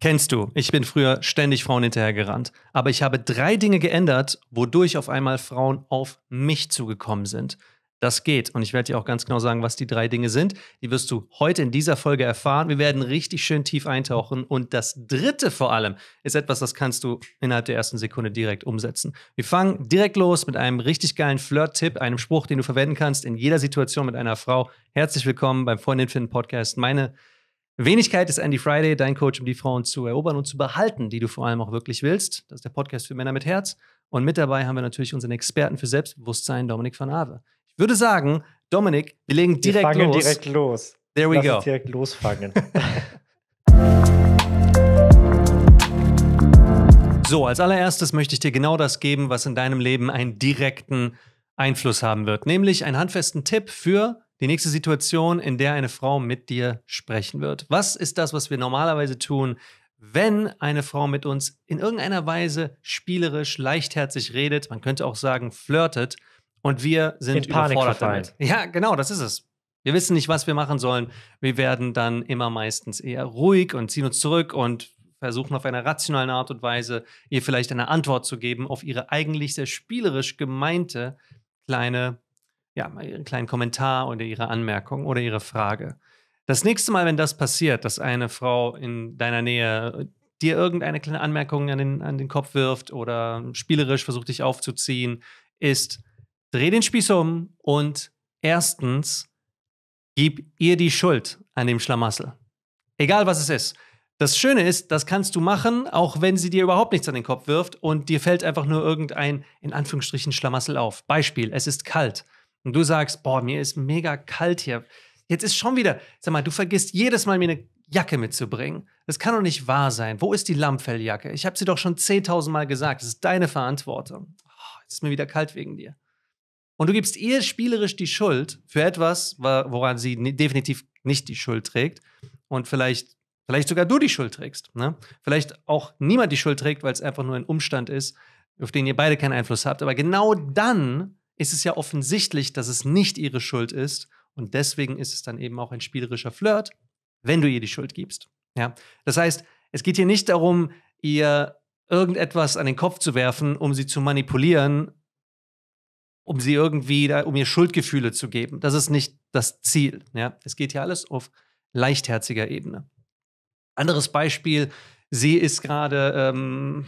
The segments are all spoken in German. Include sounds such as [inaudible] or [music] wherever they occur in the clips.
Kennst du, ich bin früher ständig Frauen hinterhergerannt. Aber ich habe drei Dinge geändert, wodurch auf einmal Frauen auf mich zugekommen sind. Das geht. Und ich werde dir auch ganz genau sagen, was die drei Dinge sind. Die wirst du heute in dieser Folge erfahren. Wir werden richtig schön tief eintauchen. Und das dritte vor allem ist etwas, das kannst du innerhalb der ersten Sekunde direkt umsetzen. Wir fangen direkt los mit einem richtig geilen Flirt-Tipp, einem Spruch, den du verwenden kannst in jeder Situation mit einer Frau. Herzlich willkommen beim Freundin finden Podcast. Meine Wenigkeit ist Andy Friday, dein Coach, um die Frauen zu erobern und zu behalten, die du vor allem auch wirklich willst. Das ist der Podcast für Männer mit Herz. Und mit dabei haben wir natürlich unseren Experten für Selbstbewusstsein, Dominik van Ave. Ich würde sagen, Dominik, wir legen direkt los. wir fangen los. direkt los. There we Lass go. direkt losfangen. [laughs] so, als allererstes möchte ich dir genau das geben, was in deinem Leben einen direkten Einfluss haben wird, nämlich einen handfesten Tipp für die nächste Situation, in der eine Frau mit dir sprechen wird. Was ist das, was wir normalerweise tun, wenn eine Frau mit uns in irgendeiner Weise spielerisch, leichtherzig redet, man könnte auch sagen, flirtet und wir sind in Panik überfordert damit. Ja, genau, das ist es. Wir wissen nicht, was wir machen sollen. Wir werden dann immer meistens eher ruhig und ziehen uns zurück und versuchen auf einer rationalen Art und Weise ihr vielleicht eine Antwort zu geben auf ihre eigentlich sehr spielerisch gemeinte kleine ja, ihren kleinen Kommentar oder ihre Anmerkung oder ihre Frage. Das nächste Mal, wenn das passiert, dass eine Frau in deiner Nähe äh, dir irgendeine kleine Anmerkung an den, an den Kopf wirft oder spielerisch versucht, dich aufzuziehen, ist, dreh den Spieß um und erstens, gib ihr die Schuld an dem Schlamassel. Egal was es ist. Das Schöne ist, das kannst du machen, auch wenn sie dir überhaupt nichts an den Kopf wirft und dir fällt einfach nur irgendein, in Anführungsstrichen, Schlamassel auf. Beispiel, es ist kalt und du sagst, boah, mir ist mega kalt hier. Jetzt ist schon wieder, sag mal, du vergisst jedes Mal mir eine Jacke mitzubringen. Das kann doch nicht wahr sein. Wo ist die Lammfelljacke? Ich habe sie doch schon 10.000 Mal gesagt. Das ist deine Verantwortung. Oh, jetzt ist mir wieder kalt wegen dir. Und du gibst ihr spielerisch die Schuld für etwas, woran sie definitiv nicht die Schuld trägt. Und vielleicht, vielleicht sogar du die Schuld trägst. Ne? Vielleicht auch niemand die Schuld trägt, weil es einfach nur ein Umstand ist, auf den ihr beide keinen Einfluss habt. Aber genau dann ist es ja offensichtlich, dass es nicht ihre Schuld ist. Und deswegen ist es dann eben auch ein spielerischer Flirt, wenn du ihr die Schuld gibst. Ja? Das heißt, es geht hier nicht darum, ihr irgendetwas an den Kopf zu werfen, um sie zu manipulieren, um sie irgendwie, um ihr Schuldgefühle zu geben. Das ist nicht das Ziel. Ja? Es geht hier alles auf leichtherziger Ebene. Anderes Beispiel, sie ist gerade ähm,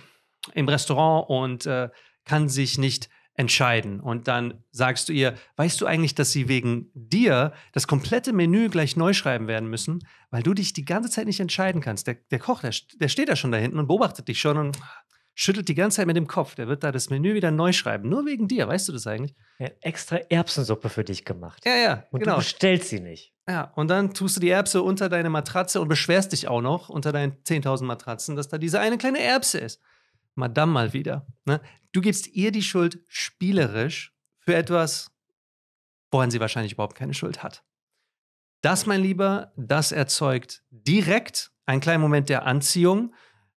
im Restaurant und äh, kann sich nicht entscheiden. Und dann sagst du ihr, weißt du eigentlich, dass sie wegen dir das komplette Menü gleich neu schreiben werden müssen, weil du dich die ganze Zeit nicht entscheiden kannst. Der, der Koch, der, der steht da schon da hinten und beobachtet dich schon und schüttelt die ganze Zeit mit dem Kopf. Der wird da das Menü wieder neu schreiben. Nur wegen dir, weißt du das eigentlich? Er hat extra Erbsensuppe für dich gemacht. Ja, ja. Und genau. du bestellst sie nicht. Ja, und dann tust du die Erbse unter deine Matratze und beschwerst dich auch noch unter deinen 10.000 Matratzen, dass da diese eine kleine Erbse ist. Madame mal wieder. Ne? Du gibst ihr die Schuld spielerisch für etwas, woran sie wahrscheinlich überhaupt keine Schuld hat. Das, mein Lieber, das erzeugt direkt einen kleinen Moment der Anziehung,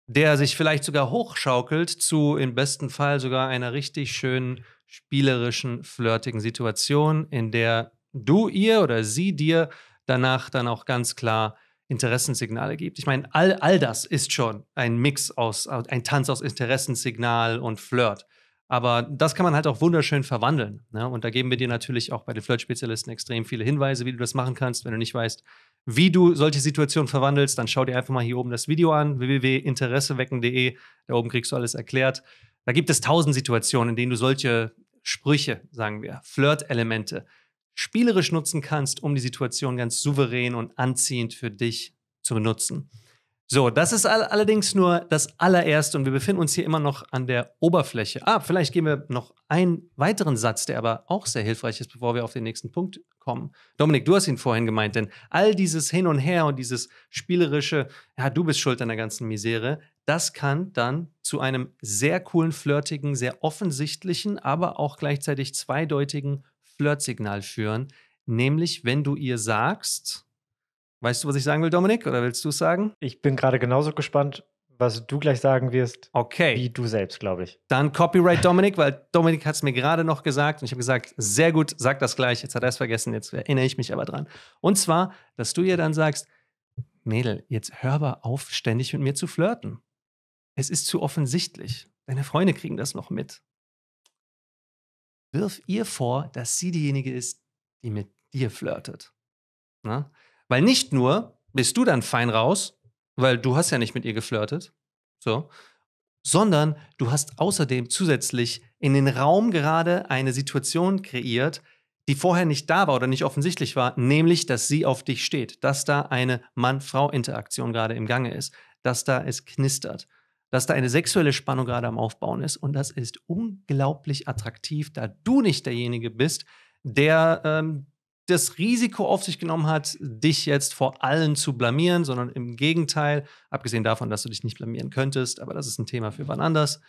der sich vielleicht sogar hochschaukelt zu im besten Fall sogar einer richtig schönen spielerischen, flirtigen Situation, in der du ihr oder sie dir danach dann auch ganz klar Interessensignale gibt. Ich meine, all, all das ist schon ein Mix aus, ein Tanz aus Interessensignal und Flirt. Aber das kann man halt auch wunderschön verwandeln. Ne? Und da geben wir dir natürlich auch bei den Flirt-Spezialisten extrem viele Hinweise, wie du das machen kannst. Wenn du nicht weißt, wie du solche Situationen verwandelst, dann schau dir einfach mal hier oben das Video an, www.interessewecken.de. Da oben kriegst du alles erklärt. Da gibt es tausend Situationen, in denen du solche Sprüche, sagen wir, Flirt-Elemente spielerisch nutzen kannst, um die Situation ganz souverän und anziehend für dich zu benutzen. So, das ist all allerdings nur das allererste und wir befinden uns hier immer noch an der Oberfläche. Ah, vielleicht geben wir noch einen weiteren Satz, der aber auch sehr hilfreich ist, bevor wir auf den nächsten Punkt kommen. Dominik, du hast ihn vorhin gemeint, denn all dieses Hin und Her und dieses spielerische, ja, du bist schuld an der ganzen Misere, das kann dann zu einem sehr coolen, flirtigen, sehr offensichtlichen, aber auch gleichzeitig zweideutigen Flirtsignal führen, nämlich wenn du ihr sagst, weißt du, was ich sagen will, Dominik, oder willst du es sagen? Ich bin gerade genauso gespannt, was du gleich sagen wirst, okay. wie du selbst, glaube ich. Dann Copyright Dominik, weil Dominik hat es mir gerade noch gesagt und ich habe gesagt, sehr gut, sag das gleich. Jetzt hat er es vergessen, jetzt erinnere ich mich aber dran. Und zwar, dass du ihr dann sagst, Mädel, jetzt hör aber auf, ständig mit mir zu flirten. Es ist zu offensichtlich. Deine Freunde kriegen das noch mit wirf ihr vor, dass sie diejenige ist, die mit dir flirtet. Na? Ne? Weil nicht nur bist du dann fein raus, weil du hast ja nicht mit ihr geflirtet, so, sondern du hast außerdem zusätzlich in den Raum gerade eine Situation kreiert, die vorher nicht da war oder nicht offensichtlich war, nämlich, dass sie auf dich steht, dass da eine Mann-Frau-Interaktion gerade im Gange ist, dass da es knistert dass da eine sexuelle Spannung gerade am Aufbauen ist. Und das ist unglaublich attraktiv, da du nicht derjenige bist, der ähm, das Risiko auf sich genommen hat, dich jetzt vor allen zu blamieren, sondern im Gegenteil, abgesehen davon, dass du dich nicht blamieren könntest, aber das ist ein Thema für wann anders,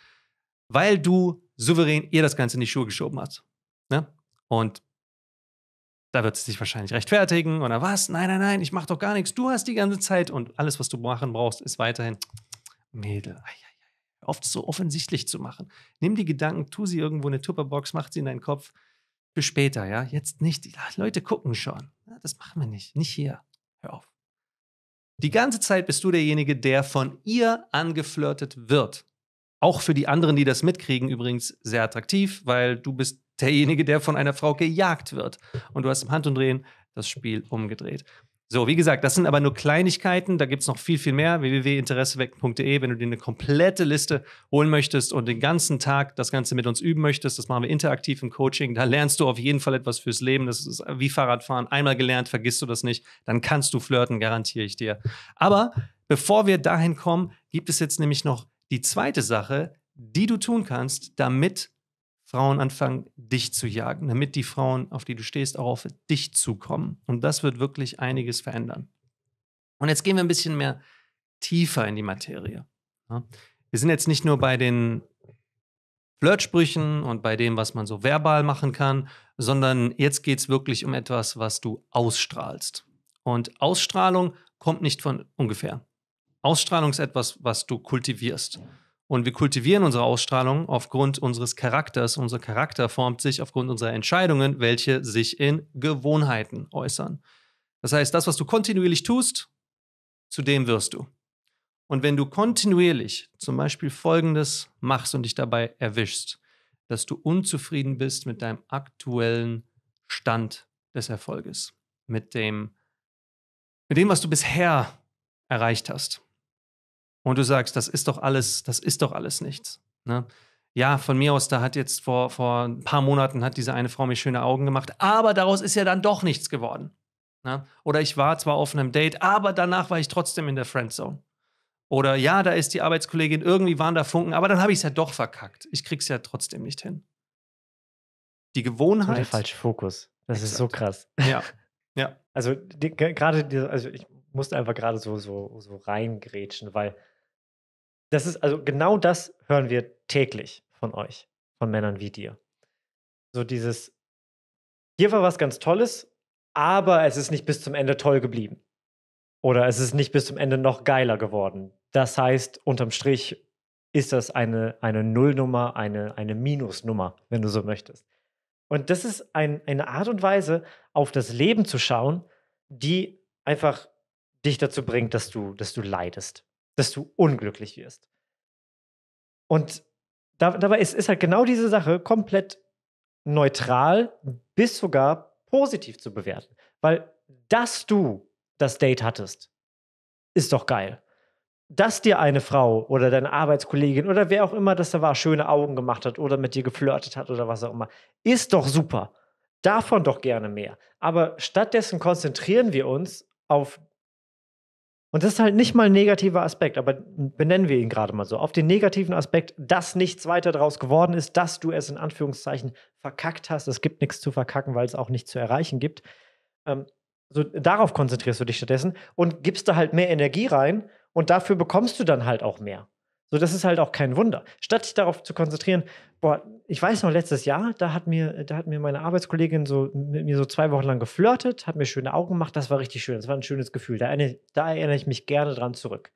weil du souverän ihr das Ganze in die Schuhe geschoben hast. Ne? Und da wird sie sich wahrscheinlich rechtfertigen oder was? Nein, nein, nein, ich mache doch gar nichts. Du hast die ganze Zeit und alles, was du machen brauchst, ist weiterhin Mädel, oft so offensichtlich zu machen. Nimm die Gedanken, tu sie irgendwo in eine Tupperbox, mach sie in deinen Kopf für später, ja? Jetzt nicht. Die Leute gucken schon. Das machen wir nicht. Nicht hier. Hör auf. Die ganze Zeit bist du derjenige, der von ihr angeflirtet wird. Auch für die anderen, die das mitkriegen, übrigens sehr attraktiv, weil du bist derjenige, der von einer Frau gejagt wird. Und du hast im Handumdrehen das Spiel umgedreht. So, wie gesagt, das sind aber nur Kleinigkeiten, da gibt es noch viel, viel mehr. www.interesseweck.de, wenn du dir eine komplette Liste holen möchtest und den ganzen Tag das Ganze mit uns üben möchtest, das machen wir interaktiv im Coaching. Da lernst du auf jeden Fall etwas fürs Leben. Das ist wie Fahrradfahren. Einmal gelernt, vergisst du das nicht. Dann kannst du flirten, garantiere ich dir. Aber bevor wir dahin kommen, gibt es jetzt nämlich noch die zweite Sache, die du tun kannst, damit Frauen anfangen, dich zu jagen, damit die Frauen, auf die du stehst, auch auf dich zukommen. Und das wird wirklich einiges verändern. Und jetzt gehen wir ein bisschen mehr tiefer in die Materie. Wir sind jetzt nicht nur bei den Flirtsprüchen und bei dem, was man so verbal machen kann, sondern jetzt geht es wirklich um etwas, was du ausstrahlst. Und Ausstrahlung kommt nicht von ungefähr. Ausstrahlung ist etwas, was du kultivierst. Und wir kultivieren unsere Ausstrahlung aufgrund unseres Charakters. Unser Charakter formt sich aufgrund unserer Entscheidungen, welche sich in Gewohnheiten äußern. Das heißt, das, was du kontinuierlich tust, zu dem wirst du. Und wenn du kontinuierlich zum Beispiel Folgendes machst und dich dabei erwischst, dass du unzufrieden bist mit deinem aktuellen Stand des Erfolges, mit dem, mit dem was du bisher erreicht hast, und du sagst, das ist doch alles, das ist doch alles nichts. Ne? Ja, von mir aus, da hat jetzt vor, vor ein paar Monaten hat diese eine Frau mir schöne Augen gemacht, aber daraus ist ja dann doch nichts geworden. Ne? Oder ich war zwar auf einem Date, aber danach war ich trotzdem in der Friendzone. Oder ja, da ist die Arbeitskollegin, irgendwie waren da Funken, aber dann habe ich es ja doch verkackt. Ich krieg's ja trotzdem nicht hin. Die Gewohnheit. So der falsche Fokus. Das exakt. ist so krass. Ja. [laughs] ja. Also gerade, also ich musste einfach gerade so, so, so reingrätschen, weil das ist, also genau das hören wir täglich von euch, von Männern wie dir. So dieses, hier war was ganz Tolles, aber es ist nicht bis zum Ende toll geblieben. Oder es ist nicht bis zum Ende noch geiler geworden. Das heißt, unterm Strich ist das eine, eine Nullnummer, eine, eine Minusnummer, wenn du so möchtest. Und das ist ein, eine Art und Weise, auf das Leben zu schauen, die einfach dich dazu bringt, dass du, dass du leidest dass du unglücklich wirst. Und da, dabei ist, ist halt genau diese Sache komplett neutral bis sogar positiv zu bewerten. Weil, dass du das Date hattest, ist doch geil. Dass dir eine Frau oder deine Arbeitskollegin oder wer auch immer das da war, schöne Augen gemacht hat oder mit dir geflirtet hat oder was auch immer, ist doch super. Davon doch gerne mehr. Aber stattdessen konzentrieren wir uns auf und das ist halt nicht mal ein negativer Aspekt, aber benennen wir ihn gerade mal so. Auf den negativen Aspekt, dass nichts weiter daraus geworden ist, dass du es in Anführungszeichen verkackt hast. Es gibt nichts zu verkacken, weil es auch nichts zu erreichen gibt. Ähm, so, darauf konzentrierst du dich stattdessen und gibst da halt mehr Energie rein und dafür bekommst du dann halt auch mehr. So, das ist halt auch kein Wunder. Statt sich darauf zu konzentrieren, boah, ich weiß noch letztes Jahr, da hat mir, da hat mir meine Arbeitskollegin so mit mir so zwei Wochen lang geflirtet, hat mir schöne Augen gemacht, das war richtig schön, das war ein schönes Gefühl. Da, da erinnere ich mich gerne dran zurück.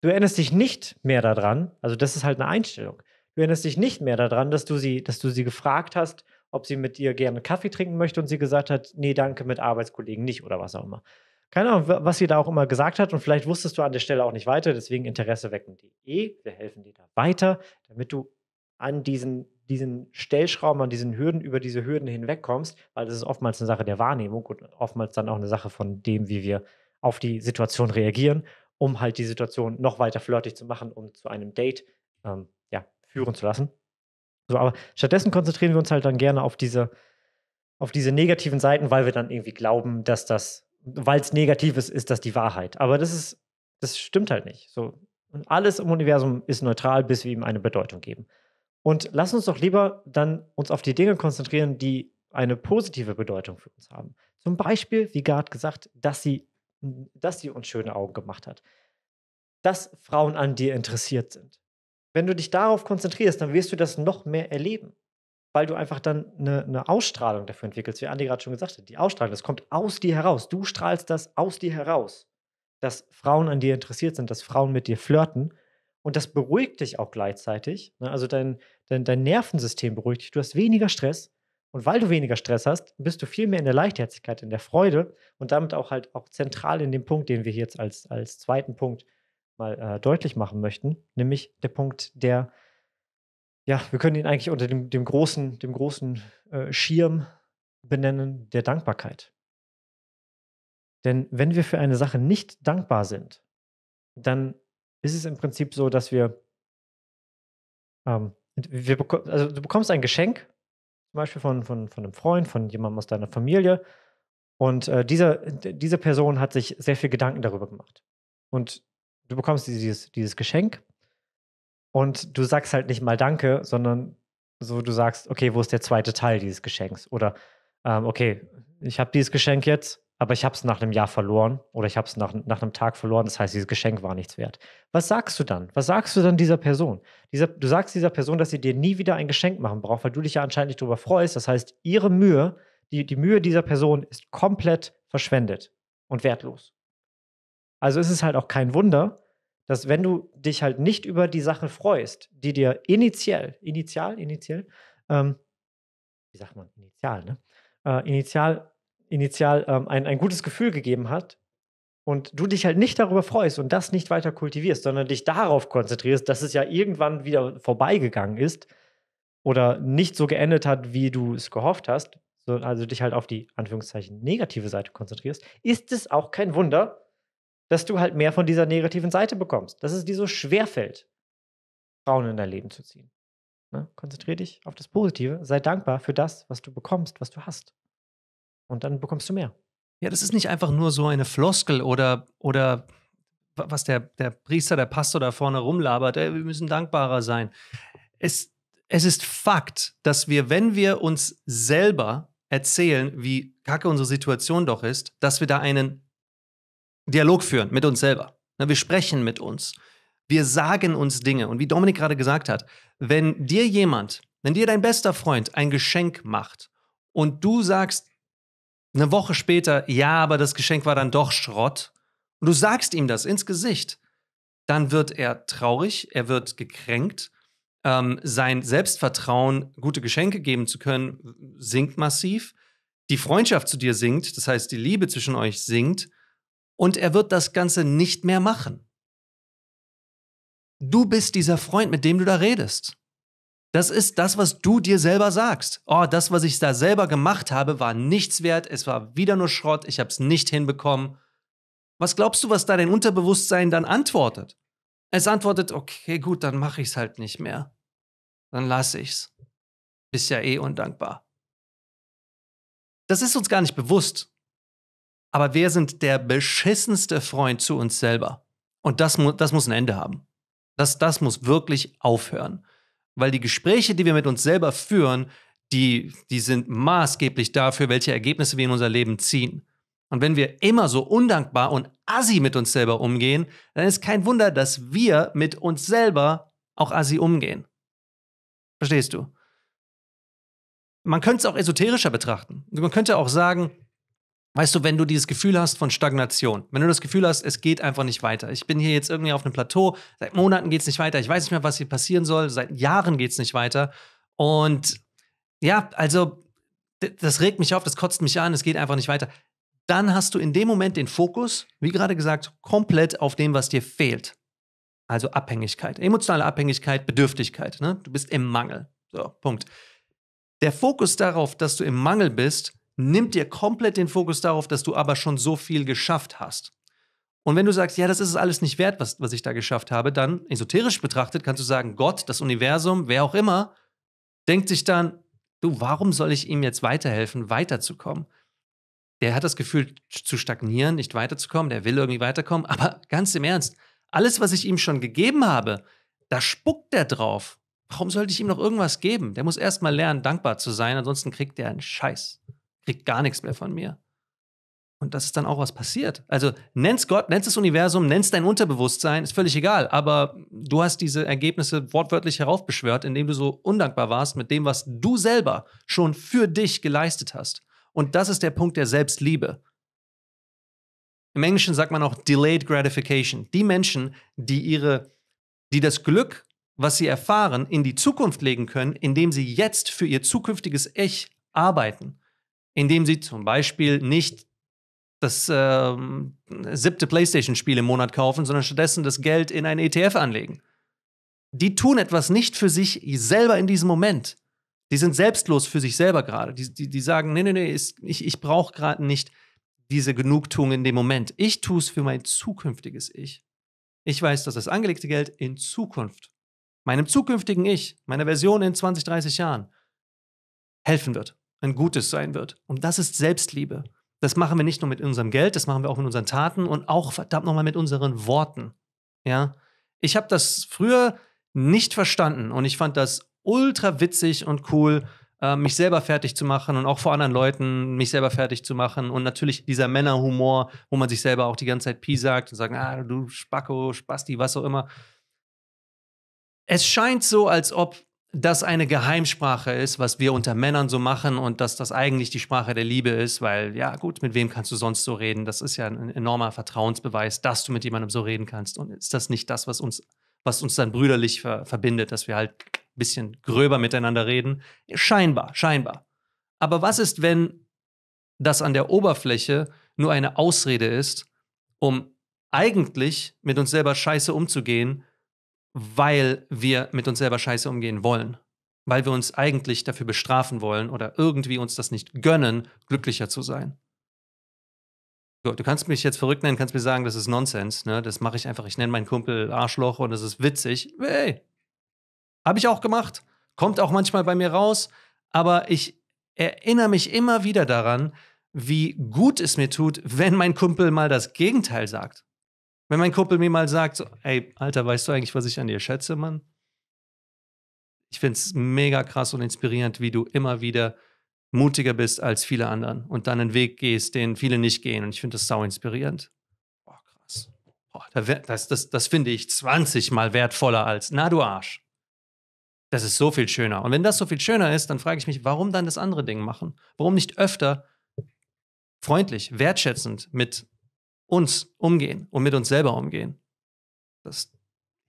Du erinnerst dich nicht mehr daran, also das ist halt eine Einstellung. Du erinnerst dich nicht mehr daran, dass du sie, dass du sie gefragt hast, ob sie mit dir gerne Kaffee trinken möchte und sie gesagt hat, nee, danke, mit Arbeitskollegen nicht oder was auch immer keine Ahnung, was sie da auch immer gesagt hat und vielleicht wusstest du an der Stelle auch nicht weiter, deswegen Interesse wecken.de. E, wir helfen dir da weiter, damit du an diesen, diesen Stellschrauben, an diesen Hürden, über diese Hürden hinwegkommst, weil das ist oftmals eine Sache der Wahrnehmung und oftmals dann auch eine Sache von dem, wie wir auf die Situation reagieren, um halt die Situation noch weiter flirtig zu machen, um zu einem Date ähm, ja, führen zu lassen. So, aber stattdessen konzentrieren wir uns halt dann gerne auf diese, auf diese negativen Seiten, weil wir dann irgendwie glauben, dass das weil es negativ ist, ist das die Wahrheit. Aber das ist, das stimmt halt nicht. So, alles im Universum ist neutral, bis wir ihm eine Bedeutung geben. Und lass uns doch lieber dann uns auf die Dinge konzentrieren, die eine positive Bedeutung für uns haben. Zum Beispiel, wie Gard gesagt, dass sie, dass sie uns schöne Augen gemacht hat. Dass Frauen an dir interessiert sind. Wenn du dich darauf konzentrierst, dann wirst du das noch mehr erleben weil du einfach dann eine, eine Ausstrahlung dafür entwickelst, wie Andi gerade schon gesagt hat. Die Ausstrahlung, das kommt aus dir heraus. Du strahlst das aus dir heraus, dass Frauen an dir interessiert sind, dass Frauen mit dir flirten. Und das beruhigt dich auch gleichzeitig. Ne? Also dein, dein, dein Nervensystem beruhigt dich. Du hast weniger Stress. Und weil du weniger Stress hast, bist du viel mehr in der Leichtherzigkeit, in der Freude und damit auch halt auch zentral in dem Punkt, den wir jetzt als, als zweiten Punkt mal äh, deutlich machen möchten, nämlich der Punkt der, äh, ja, wir können ihn eigentlich unter dem, dem großen, dem großen äh, Schirm benennen der Dankbarkeit. Denn wenn wir für eine Sache nicht dankbar sind, dann ist es im Prinzip so, dass wir, ähm, wir also du bekommst ein Geschenk, zum Beispiel von, von, von einem Freund, von jemandem aus deiner Familie, und äh, dieser, diese Person hat sich sehr viel Gedanken darüber gemacht. Und du bekommst dieses, dieses Geschenk und du sagst halt nicht mal Danke, sondern so du sagst, okay, wo ist der zweite Teil dieses Geschenks? Oder ähm, okay, ich habe dieses Geschenk jetzt, aber ich habe es nach einem Jahr verloren oder ich habe es nach, nach einem Tag verloren, das heißt, dieses Geschenk war nichts wert. Was sagst du dann? Was sagst du dann dieser Person? Dieser, du sagst dieser Person, dass sie dir nie wieder ein Geschenk machen braucht, weil du dich ja anscheinend nicht darüber freust. Das heißt, ihre Mühe, die, die Mühe dieser Person ist komplett verschwendet und wertlos. Also ist es halt auch kein Wunder, dass wenn du dich halt nicht über die Sache freust, die dir initiell, initial, initiell, ähm, wie sagt man, initial, ne? Äh, initial, initial ähm, ein, ein gutes Gefühl gegeben hat und du dich halt nicht darüber freust und das nicht weiter kultivierst, sondern dich darauf konzentrierst, dass es ja irgendwann wieder vorbeigegangen ist oder nicht so geendet hat, wie du es gehofft hast, also dich halt auf die Anführungszeichen negative Seite konzentrierst, ist es auch kein Wunder, dass du halt mehr von dieser negativen Seite bekommst, dass es dir so schwer fällt, Frauen in dein Leben zu ziehen. Ne? Konzentriere dich auf das Positive, sei dankbar für das, was du bekommst, was du hast. Und dann bekommst du mehr. Ja, das ist nicht einfach nur so eine Floskel oder, oder was der, der Priester, der Pastor da vorne rumlabert, ey, wir müssen dankbarer sein. Es, es ist Fakt, dass wir, wenn wir uns selber erzählen, wie kacke unsere Situation doch ist, dass wir da einen Dialog führen mit uns selber. Ne, wir sprechen mit uns. Wir sagen uns Dinge. Und wie Dominik gerade gesagt hat, wenn dir jemand, wenn dir dein bester Freund ein Geschenk macht und du sagst eine Woche später, ja, aber das Geschenk war dann doch Schrott, und du sagst ihm das ins Gesicht, dann wird er traurig, er wird gekränkt, ähm, sein Selbstvertrauen, gute Geschenke geben zu können, sinkt massiv, die Freundschaft zu dir sinkt, das heißt die Liebe zwischen euch sinkt und er wird das Ganze nicht mehr machen. Du bist dieser Freund, mit dem du da redest. Das ist das, was du dir selber sagst. Oh, das, was ich da selber gemacht habe, war nichts wert. Es war wieder nur Schrott. Ich habe es nicht hinbekommen. Was glaubst du, was da dein Unterbewusstsein dann antwortet? Es antwortet, okay, gut, dann mache ich es halt nicht mehr. Dann lasse ich's. Bist ja eh undankbar. Das ist uns gar nicht bewusst aber wir sind der beschissenste Freund zu uns selber. Und das, mu das muss ein Ende haben. Das, das muss wirklich aufhören. Weil die Gespräche, die wir mit uns selber führen, die, die sind maßgeblich dafür, welche Ergebnisse wir in unser Leben ziehen. Und wenn wir immer so undankbar und assi mit uns selber umgehen, dann ist kein Wunder, dass wir mit uns selber auch assi umgehen. Verstehst du? Man könnte es auch esoterischer betrachten. Man könnte auch sagen, Weißt du, wenn du dieses Gefühl hast von Stagnation, wenn du das Gefühl hast, es geht einfach nicht weiter. Ich bin hier jetzt irgendwie auf einem Plateau, seit Monaten geht es nicht weiter, ich weiß nicht mehr, was hier passieren soll, seit Jahren geht es nicht weiter. Und ja, also das regt mich auf, das kotzt mich an, es geht einfach nicht weiter. Dann hast du in dem Moment den Fokus, wie gerade gesagt, komplett auf dem, was dir fehlt. Also Abhängigkeit, emotionale Abhängigkeit, Bedürftigkeit. Ne? Du bist im Mangel. So, Punkt. Der Fokus darauf, dass du im Mangel bist, nimmt dir komplett den Fokus darauf, dass du aber schon so viel geschafft hast. Und wenn du sagst, ja, das ist es alles nicht wert, was, was ich da geschafft habe, dann, esoterisch betrachtet, kannst du sagen, Gott, das Universum, wer auch immer, denkt sich dann, du, warum soll ich ihm jetzt weiterhelfen, weiterzukommen? Der hat das Gefühl zu stagnieren, nicht weiterzukommen, der will irgendwie weiterkommen, aber ganz im Ernst, alles, was ich ihm schon gegeben habe, da spuckt er drauf. Warum sollte ich ihm noch irgendwas geben? Der muss erstmal lernen, dankbar zu sein, ansonsten kriegt er einen Scheiß kriegt gar nichts mehr von mir. Und das ist dann auch was passiert. Also nennst Gott, nennst das Universum, nennst dein Unterbewusstsein, ist völlig egal. Aber du hast diese Ergebnisse wortwörtlich heraufbeschwört, indem du so undankbar warst mit dem, was du selber schon für dich geleistet hast. Und das ist der Punkt der Selbstliebe. Im Englischen sagt man auch Delayed Gratification. Die Menschen, die ihre, die das Glück, was sie erfahren, in die Zukunft legen können, indem sie jetzt für ihr zukünftiges Ich arbeiten indem sie zum Beispiel nicht das äh, siebte PlayStation-Spiel im Monat kaufen, sondern stattdessen das Geld in einen ETF anlegen. Die tun etwas nicht für sich selber in diesem Moment. Die sind selbstlos für sich selber gerade. Die, die, die, sagen, nee, nee, nee, ist, ich, ich brauche gerade nicht diese Genugtuung in dem Moment. Ich tue es für mein zukünftiges Ich. Ich weiß, dass das angelegte Geld in Zukunft, meinem zukünftigen Ich, meiner Version in 20, 30 Jahren, helfen wird ein gutes sein wird. Und das ist Selbstliebe. Das machen wir nicht nur mit unserem Geld, das machen wir auch mit unseren Taten und auch verdammt nochmal mit unseren Worten. Ja, ich habe das früher nicht verstanden und ich fand das ultra witzig und cool, äh, mich selber fertig zu machen und auch vor anderen Leuten mich selber fertig zu machen und natürlich dieser Männerhumor, wo man sich selber auch die ganze Zeit Pi sagt und sagt, ah, du Spacko, Spasti, was auch immer. Es scheint so, als ob das eine Geheimsprache ist, was wir unter Männern so machen und dass das eigentlich die Sprache der Liebe ist, weil ja gut, mit wem kannst du sonst so reden? Das ist ja ein enormer Vertrauensbeweis, dass du mit jemandem so reden kannst. Und ist das nicht das, was uns, was uns dann brüderlich ver verbindet, dass wir halt ein bisschen gröber miteinander reden? Scheinbar, scheinbar. Aber was ist, wenn das an der Oberfläche nur eine Ausrede ist, um eigentlich mit uns selber scheiße umzugehen weil wir mit uns selber scheiße umgehen wollen, weil wir uns eigentlich dafür bestrafen wollen oder irgendwie uns das nicht gönnen, glücklicher zu sein. Gut, du kannst mich jetzt verrückt nennen, kannst mir sagen, das ist Nonsens, ne? Das mache ich einfach, ich nenne meinen Kumpel Arschloch und das ist witzig. Hey, habe ich auch gemacht. Kommt auch manchmal bei mir raus, aber ich erinnere mich immer wieder daran, wie gut es mir tut, wenn mein Kumpel mal das Gegenteil sagt. Wenn mein Kumpel mir mal sagt, so, ey, Alter, weißt du eigentlich, was ich an dir schätze, Mann? Ich finde es mega krass und inspirierend, wie du immer wieder mutiger bist als viele anderen und dann einen Weg gehst, den viele nicht gehen. Und ich finde das sau inspirierend. Boah, krass. Boah, das das, das finde ich 20 mal wertvoller als, na du Arsch. Das ist so viel schöner. Und wenn das so viel schöner ist, dann frage ich mich, warum dann das andere Ding machen? Warum nicht öfter freundlich, wertschätzend mit uns umgehen und mit uns selber umgehen. Das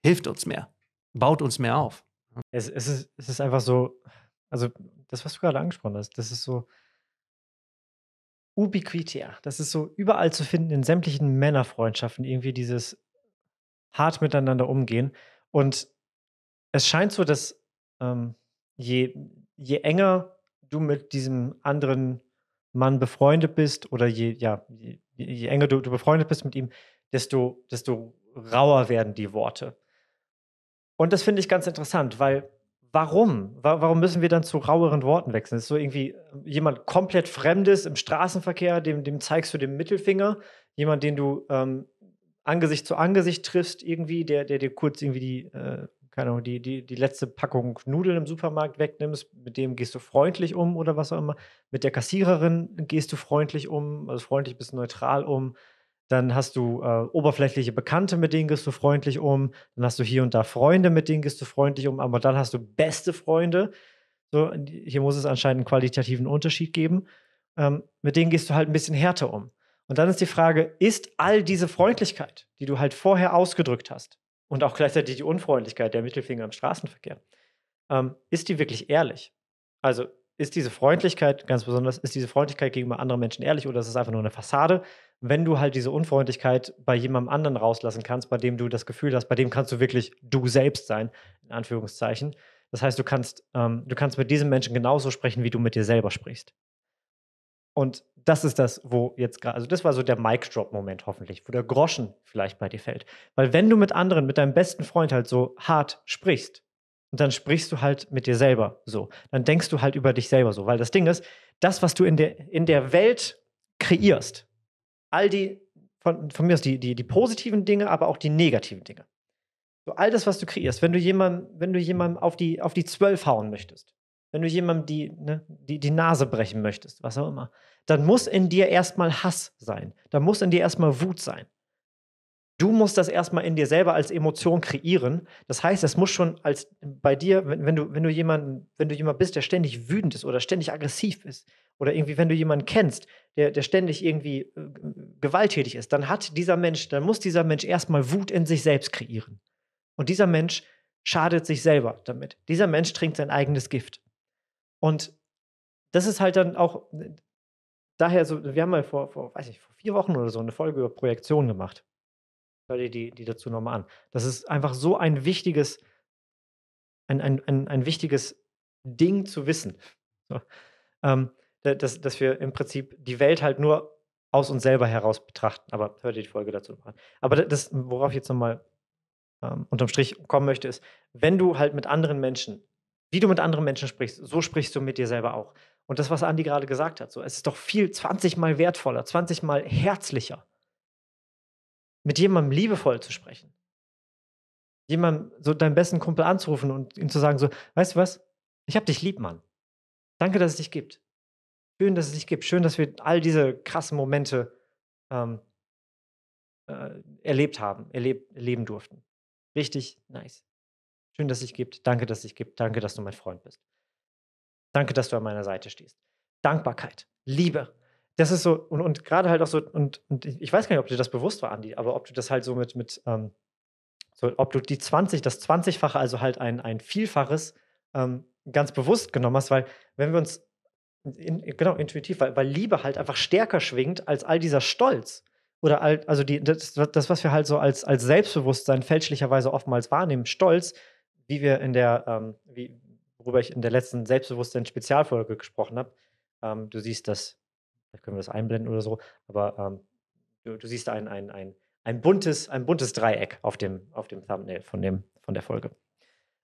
hilft uns mehr, baut uns mehr auf. Es, es, ist, es ist einfach so, also das, was du gerade angesprochen hast, das ist so ubiquitär. Das ist so überall zu finden in sämtlichen Männerfreundschaften, irgendwie dieses hart miteinander umgehen. Und es scheint so, dass ähm, je, je enger du mit diesem anderen Mann befreundet bist oder je, ja, je, je enger du, du befreundet bist mit ihm, desto, desto rauer werden die Worte. Und das finde ich ganz interessant, weil warum? Warum müssen wir dann zu raueren Worten wechseln? Das ist so irgendwie äh, jemand komplett Fremdes im Straßenverkehr, dem, dem zeigst du den Mittelfinger, jemand, den du ähm, Angesicht zu Angesicht triffst, irgendwie, der, der dir kurz irgendwie die äh, keine Ahnung, die, die, die letzte Packung Nudeln im Supermarkt wegnimmst, mit dem gehst du freundlich um oder was auch immer. Mit der Kassiererin gehst du freundlich um, also freundlich bis neutral um. Dann hast du äh, oberflächliche Bekannte, mit denen gehst du freundlich um. Dann hast du hier und da Freunde, mit denen gehst du freundlich um. Aber dann hast du beste Freunde. So, hier muss es anscheinend einen qualitativen Unterschied geben. Ähm, mit denen gehst du halt ein bisschen härter um. Und dann ist die Frage, ist all diese Freundlichkeit, die du halt vorher ausgedrückt hast, und auch gleichzeitig die Unfreundlichkeit der Mittelfinger im Straßenverkehr. Ähm, ist die wirklich ehrlich? Also ist diese Freundlichkeit, ganz besonders, ist diese Freundlichkeit gegenüber anderen Menschen ehrlich oder ist es einfach nur eine Fassade, wenn du halt diese Unfreundlichkeit bei jemandem anderen rauslassen kannst, bei dem du das Gefühl hast, bei dem kannst du wirklich du selbst sein, in Anführungszeichen. Das heißt, du kannst, ähm, du kannst mit diesem Menschen genauso sprechen, wie du mit dir selber sprichst. Und das ist das, wo jetzt gerade, also das war so der Mic-Drop-Moment hoffentlich, wo der Groschen vielleicht bei dir fällt. Weil wenn du mit anderen, mit deinem besten Freund halt so hart sprichst, und dann sprichst du halt mit dir selber so. Dann denkst du halt über dich selber so. Weil das Ding ist, das, was du in der, in der Welt kreierst, all die, von, von mir aus die, die, die positiven Dinge, aber auch die negativen Dinge. So all das, was du kreierst, wenn du jemandem, wenn du jemandem auf die, auf die 12 hauen möchtest, wenn du jemandem die, ne, die, die Nase brechen möchtest, was auch immer, dann muss in dir erstmal Hass sein. Da muss in dir erstmal Wut sein. Du musst das erstmal in dir selber als Emotion kreieren. Das heißt, es muss schon als bei dir, wenn, wenn, du, wenn, du jemanden, wenn du jemand bist, der ständig wütend ist oder ständig aggressiv ist, oder irgendwie, wenn du jemanden kennst, der, der ständig irgendwie äh, gewalttätig ist, dann hat dieser Mensch, dann muss dieser Mensch erstmal Wut in sich selbst kreieren. Und dieser Mensch schadet sich selber damit. Dieser Mensch trinkt sein eigenes Gift. Und das ist halt dann auch, äh, daher so, wir haben mal vor, vor, weiß nicht, vor vier Wochen oder so eine Folge über Projektion gemacht. Hör dir die, die dazu nochmal an. Das ist einfach so ein wichtiges, ein, ein, ein, ein wichtiges Ding zu wissen. So. Ähm, dass, dass wir im Prinzip die Welt halt nur aus uns selber heraus betrachten. Aber hör dir die Folge dazu nochmal an. Aber das, worauf ich jetzt nochmal ähm, unterm Strich kommen möchte, ist, wenn du halt mit anderen Menschen wie du mit anderen Menschen sprichst, so sprichst du mit dir selber auch. Und das, was Andi gerade gesagt hat, so, es ist doch viel 20 mal wertvoller, 20 mal herzlicher, mit jemandem liebevoll zu sprechen. Jemandem, so deinen besten Kumpel anzurufen und ihm zu sagen, so, weißt du was, ich hab dich lieb, Mann. Danke, dass es dich gibt. Schön, dass es dich gibt. Schön, dass wir all diese krassen Momente ähm, äh, erlebt haben, erleb erleben durften. Richtig nice. Schön, dass ich gibt. Danke, dass ich gibt. Danke, dass du mein Freund bist. Danke, dass du an meiner Seite stehst. Dankbarkeit, Liebe. Das ist so, und, und gerade halt auch so, und, und, ich weiß gar nicht, ob dir das bewusst war, Andi, aber ob du das halt so mit, mit ähm, so, ob du die 20, das 20-fache, also halt ein, ein Vielfaches ähm, ganz bewusst genommen hast, weil wenn wir uns, in, genau, intuitiv, weil, weil Liebe halt einfach stärker schwingt als all dieser Stolz oder all, also die, das, das, was wir halt so als, als Selbstbewusstsein fälschlicherweise oftmals wahrnehmen, Stolz, wie wir in der, ähm, wie, worüber ich in der letzten Selbstbewusstsein-Spezialfolge gesprochen habe, ähm, du siehst das, vielleicht können wir das einblenden oder so, aber ähm, du, du, siehst ein, ein, ein, ein, buntes, ein buntes Dreieck auf dem, auf dem Thumbnail von, dem, von der Folge.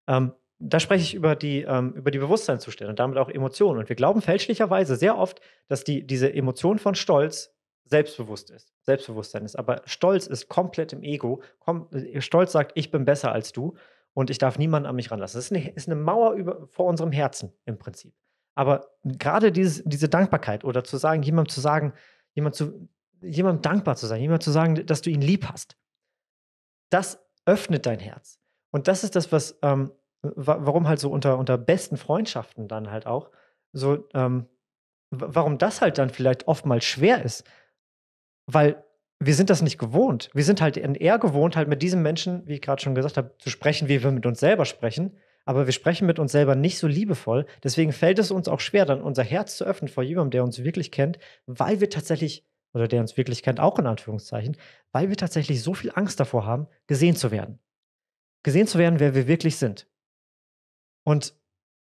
Ähm, da spreche ich über die, ähm, über die Bewusstseinszustände und damit auch Emotionen. Und wir glauben fälschlicherweise sehr oft, dass die, diese Emotion von Stolz selbstbewusst ist, Selbstbewusstsein ist. Aber Stolz ist komplett im Ego. Kom äh, Stolz sagt, ich bin besser als du und ich darf niemanden an mich ranlassen. Das ist eine, ist eine Mauer über, vor unserem Herzen im Prinzip. Aber gerade dieses, diese Dankbarkeit oder zu sagen, jemandem zu sagen, jemand zu, jemandem dankbar zu sein, jemandem zu sagen, dass du ihn lieb hast, das öffnet dein Herz. Und das ist das, was, ähm, warum halt so unter, unter besten Freundschaften dann halt auch so, ähm, warum das halt dann vielleicht oftmals schwer ist. Weil wir sind das nicht gewohnt. Wir sind halt eher gewohnt, halt mit diesem Menschen, wie ich gerade schon gesagt habe, zu sprechen, wie wir mit uns selber sprechen. Aber wir sprechen mit uns selber nicht so liebevoll. Deswegen fällt es uns auch schwer, dann unser Herz zu öffnen vor jemandem, der uns wirklich kennt, weil wir tatsächlich, oder der uns wirklich kennt, auch in Anführungszeichen, weil wir tatsächlich so viel Angst davor haben, gesehen zu werden. Gesehen zu werden, wer wir wirklich sind. Und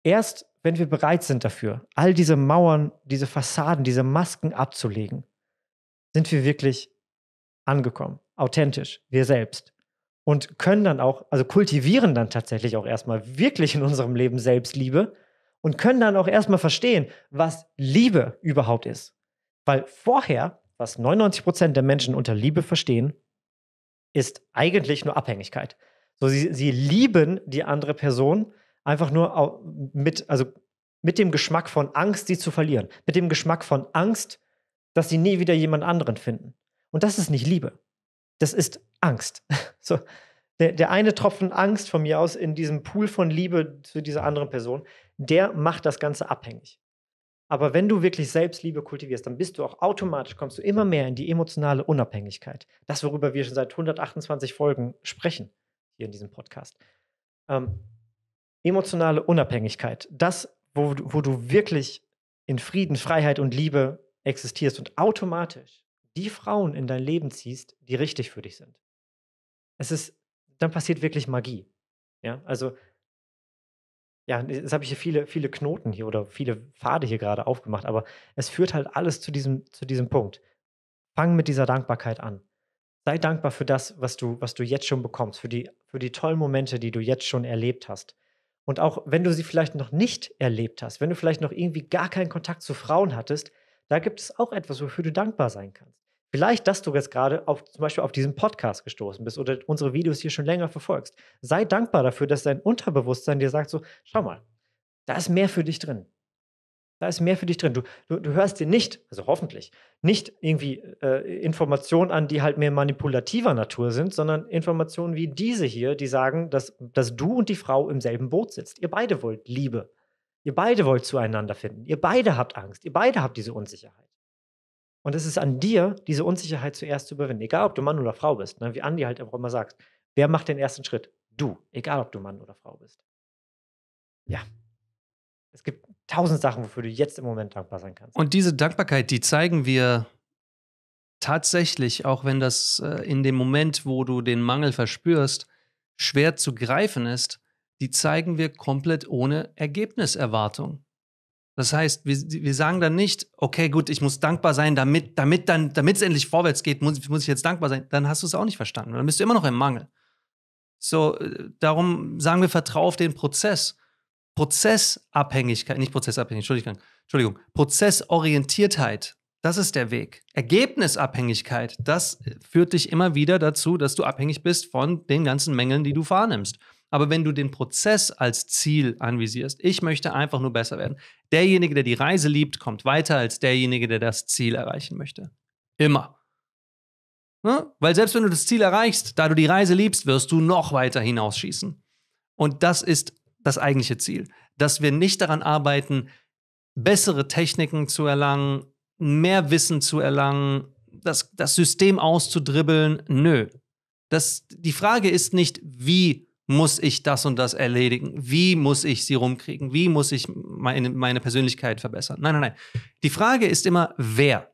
erst, wenn wir bereit sind dafür, all diese Mauern, diese Fassaden, diese Masken abzulegen, sind wir wirklich angekommen, authentisch, wir selbst. Und können dann auch, also kultivieren dann tatsächlich auch erstmal wirklich in unserem Leben Selbstliebe und können dann auch erstmal verstehen, was Liebe überhaupt ist. Weil vorher, was 99 Prozent der Menschen unter Liebe verstehen, ist eigentlich nur Abhängigkeit. So, sie, sie lieben die andere Person einfach nur mit, also mit dem Geschmack von Angst, sie zu verlieren, mit dem Geschmack von Angst, dass sie nie wieder jemand anderen finden. Und das ist nicht Liebe. Das ist Angst. [laughs] So, der, der eine Tropfen Angst von mir aus in diesem Pool von Liebe zu dieser anderen Person, der macht das Ganze abhängig. Aber wenn du wirklich Selbstliebe kultivierst, dann bist du auch automatisch, kommst du immer mehr in die emotionale Unabhängigkeit. Das, worüber wir schon seit 128 Folgen sprechen, hier in diesem Podcast. Ähm, emotionale Unabhängigkeit, das, wo, wo du wirklich in Frieden, Freiheit und Liebe existierst und automatisch die Frauen in dein Leben ziehst, die richtig für dich sind. Es ist, dann passiert wirklich Magie. Ja, also, ja, jetzt habe ich hier viele, viele Knoten hier oder viele Pfade hier gerade aufgemacht, aber es führt halt alles zu diesem, zu diesem Punkt. Fang mit dieser Dankbarkeit an. Sei dankbar für das, was du, was du jetzt schon bekommst, für die, für die tollen Momente, die du jetzt schon erlebt hast. Und auch wenn du sie vielleicht noch nicht erlebt hast, wenn du vielleicht noch irgendwie gar keinen Kontakt zu Frauen hattest, da gibt es auch etwas, wofür du dankbar sein kannst. Vielleicht, dass du jetzt gerade auf, zum Beispiel auf diesen Podcast gestoßen bist oder unsere Videos hier schon länger verfolgst. Sei dankbar dafür, dass dein Unterbewusstsein dir sagt: so, schau mal, da ist mehr für dich drin. Da ist mehr für dich drin. Du, du, du hörst dir nicht, also hoffentlich, nicht irgendwie äh, Informationen an, die halt mehr manipulativer Natur sind, sondern Informationen wie diese hier, die sagen, dass, dass du und die Frau im selben Boot sitzt. Ihr beide wollt Liebe. Ihr beide wollt zueinander finden. Ihr beide habt Angst. Ihr beide habt diese Unsicherheit. Und es ist an dir, diese Unsicherheit zuerst zu überwinden. Egal, ob du Mann oder Frau bist, ne? wie Andi halt auch immer sagt. Wer macht den ersten Schritt? Du. Egal, ob du Mann oder Frau bist. Ja. Es gibt tausend Sachen, wofür du jetzt im Moment dankbar sein kannst. Und diese Dankbarkeit, die zeigen wir tatsächlich, auch wenn das äh, in dem Moment, wo du den Mangel verspürst, schwer zu greifen ist, die zeigen wir komplett ohne Ergebniserwartung. Das heißt, wir, wir sagen dann nicht, okay, gut, ich muss dankbar sein, damit, damit dann, damit es endlich vorwärts geht, muss, muss ich jetzt dankbar sein. Dann hast du es auch nicht verstanden. Dann bist du immer noch im Mangel. So, äh, darum sagen wir, vertraue auf den Prozess. Prozessabhängigkeit, nicht Prozessabhängigkeit, Entschuldigung, Entschuldigung, Prozessorientiertheit, das ist der Weg. Ergebnisabhängigkeit, das äh, führt dich immer wieder dazu, dass du abhängig bist von den ganzen Mängeln, die du wahrnimmst. Aber wenn du den Prozess als Ziel anvisierst, ich möchte einfach nur besser werden, derjenige, der die Reise liebt, kommt weiter als derjenige, der das Ziel erreichen möchte. Immer. Ne? Weil selbst wenn du das Ziel erreichst, da du die Reise liebst, wirst du noch weiter hinausschießen. Und das ist das eigentliche Ziel, dass wir nicht daran arbeiten, bessere Techniken zu erlangen, mehr Wissen zu erlangen, das, das System auszudribbeln. Nö. Das, die Frage ist nicht, wie muss ich das und das erledigen? Wie muss ich sie rumkriegen? Wie muss ich meine, meine Persönlichkeit verbessern? Nein, nein, nein. Die Frage ist immer, wer?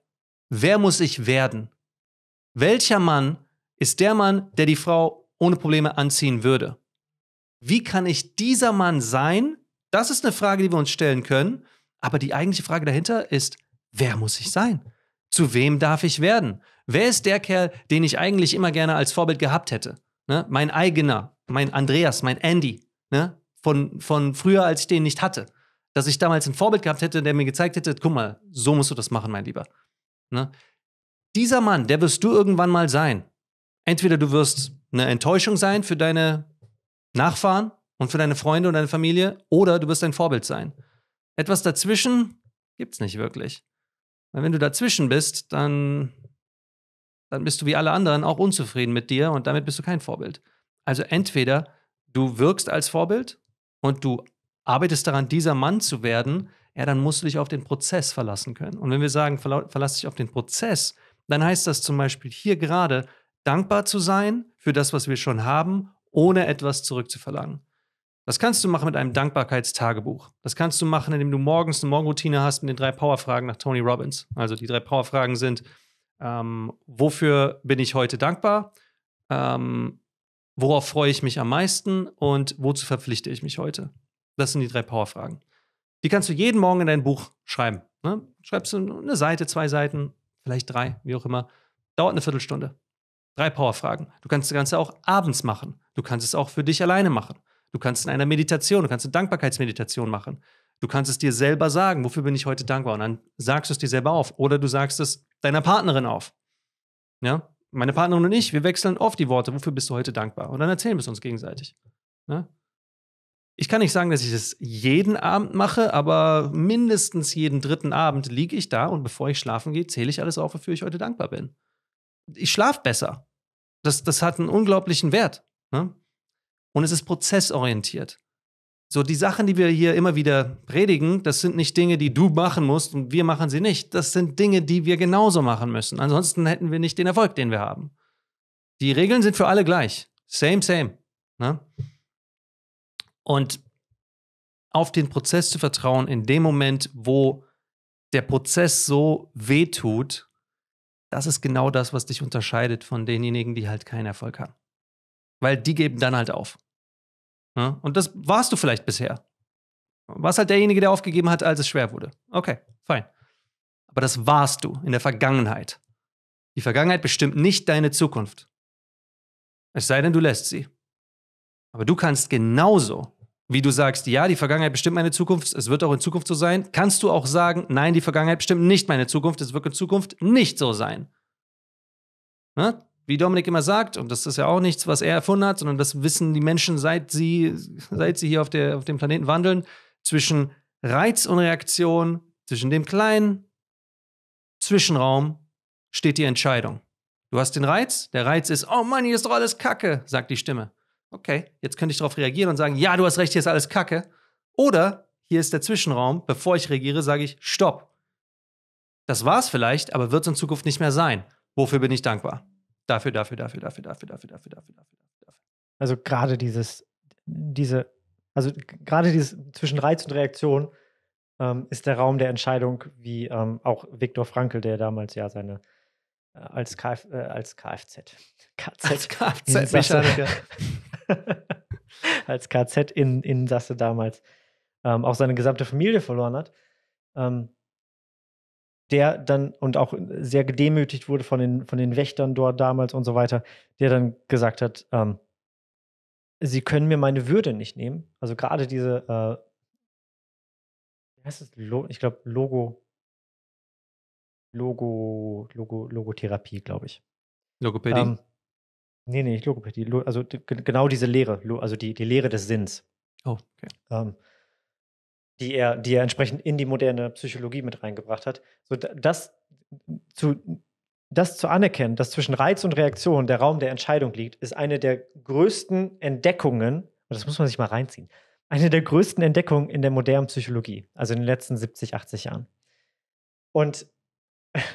Wer muss ich werden? Welcher Mann ist der Mann, der die Frau ohne Probleme anziehen würde? Wie kann ich dieser Mann sein? Das ist eine Frage, die wir uns stellen können. Aber die eigentliche Frage dahinter ist, wer muss ich sein? Zu wem darf ich werden? Wer ist der Kerl, den ich eigentlich immer gerne als Vorbild gehabt hätte? Ne? Mein eigener, mein Andreas, mein Andy, ne? von, von früher, als ich den nicht hatte. Dass ich damals ein Vorbild gehabt hätte, der mir gezeigt hätte, guck mal, so musst du das machen, mein Lieber. Ne? Dieser Mann, der wirst du irgendwann mal sein. Entweder du wirst eine Enttäuschung sein für deine Nachfahren und für deine Freunde und deine Familie, oder du wirst ein Vorbild sein. Etwas dazwischen gibt es nicht wirklich. Weil wenn du dazwischen bist, dann dann bist du wie alle anderen auch unzufrieden mit dir und damit bist du kein Vorbild. Also entweder du wirkst als Vorbild und du arbeitest daran, dieser Mann zu werden, ja, dann musst du dich auf den Prozess verlassen können. Und wenn wir sagen, verlass dich auf den Prozess, dann heißt das zum Beispiel hier gerade, dankbar zu sein für das, was wir schon haben, ohne etwas zurückzuverlangen. Das kannst du machen mit einem Dankbarkeitstagebuch. Das kannst du machen, indem du morgens eine Morgenroutine hast mit den drei Powerfragen nach Tony Robbins. Also die drei Powerfragen sind, ähm, wofür bin ich heute dankbar? Ähm, worauf freue ich mich am meisten? Und wozu verpflichte ich mich heute? Das sind die drei Powerfragen. Die kannst du jeden Morgen in dein Buch schreiben. Ne? Schreibst du eine Seite, zwei Seiten, vielleicht drei, wie auch immer. Dauert eine Viertelstunde. Drei Powerfragen. Du kannst das Ganze auch abends machen. Du kannst es auch für dich alleine machen. Du kannst in einer Meditation, du kannst eine Dankbarkeitsmeditation machen. Du kannst es dir selber sagen, wofür bin ich heute dankbar? Und dann sagst du es dir selber auf. Oder du sagst es deiner Partnerin auf. Ja? Meine Partnerin und ich, wir wechseln oft die Worte, wofür bist du heute dankbar? Und dann erzählen wir es uns gegenseitig. Ja? Ich kann nicht sagen, dass ich es jeden Abend mache, aber mindestens jeden dritten Abend liege ich da und bevor ich schlafen gehe, zähle ich alles auf, wofür ich heute dankbar bin. Ich schlafe besser. Das, das hat einen unglaublichen Wert. Ne? Und es ist prozessorientiert. So, die Sachen, die wir hier immer wieder predigen, das sind nicht Dinge, die du machen musst und wir machen sie nicht. Das sind Dinge, die wir genauso machen müssen. Ansonsten hätten wir nicht den Erfolg, den wir haben. Die Regeln sind für alle gleich. Same, same. Ne? Und auf den Prozess zu vertrauen, in dem Moment, wo der Prozess so weh tut, das ist genau das, was dich unterscheidet von denjenigen, die halt keinen Erfolg haben. Weil die geben dann halt auf. Ja? Und das warst du vielleicht bisher. Warst halt derjenige, der aufgegeben hat, als es schwer wurde. Okay, fein. Aber das warst du in der Vergangenheit. Die Vergangenheit bestimmt nicht deine Zukunft. Es sei denn, du lässt sie. Aber du kannst genauso, wie du sagst, ja, die Vergangenheit bestimmt meine Zukunft, es wird auch in Zukunft so sein, kannst du auch sagen, nein, die Vergangenheit bestimmt nicht meine Zukunft, es wird in Zukunft nicht so sein. Ne? wie Dominik immer sagt, und das ist ja auch nichts, was er erfunden hat, sondern das wissen die Menschen, seit sie, seit sie hier auf, der, auf dem Planeten wandeln, zwischen Reiz und Reaktion, zwischen dem kleinen Zwischenraum steht die Entscheidung. Du hast den Reiz, der Reiz ist, oh Mann, hier ist doch alles Kacke, sagt die Stimme. Okay, jetzt könnte ich darauf reagieren und sagen, ja, du hast recht, hier ist alles Kacke. Oder hier ist der Zwischenraum, bevor ich reagiere, sage ich, stopp. Das war es vielleicht, aber wird es in Zukunft nicht mehr sein. Wofür bin ich dankbar? dafür, dafür, dafür, dafür, dafür, dafür, dafür, dafür, dafür, dafür. Also gerade dieses, diese, also gerade dieses zwischen Reiz und Reaktion ähm, ist der Raum der Entscheidung, wie ähm, auch Viktor Frankl, der damals ja seine äh, als, Kf, äh, als Kfz, [laughs] KZ, als Kfz-Mechaniker, [laughs] als KZ in Insasse damals ähm, auch seine gesamte Familie verloren hat. Ähm, der dann und auch sehr gedemütigt wurde von den, von den Wächtern dort damals und so weiter, der dann gesagt hat, ähm, sie können mir meine Würde nicht nehmen. Also gerade diese, äh, wie heißt das? ich glaube, Logo, Logo, Logo, Logotherapie, glaube ich. Logopädie? Ähm, nee, nee, nicht Logopädie, also genau diese Lehre, also die, die Lehre des Sinns. Oh, okay. Ähm, die er, die er entsprechend in die moderne Psychologie mit reingebracht hat. So das zu, das zu anerkennen, dass zwischen Reiz und Reaktion der Raum der Entscheidung liegt, ist eine der größten Entdeckungen, und das muss man sich mal reinziehen, eine der größten Entdeckungen in der modernen Psychologie, also in den letzten 70, 80 Jahren. Und [laughs]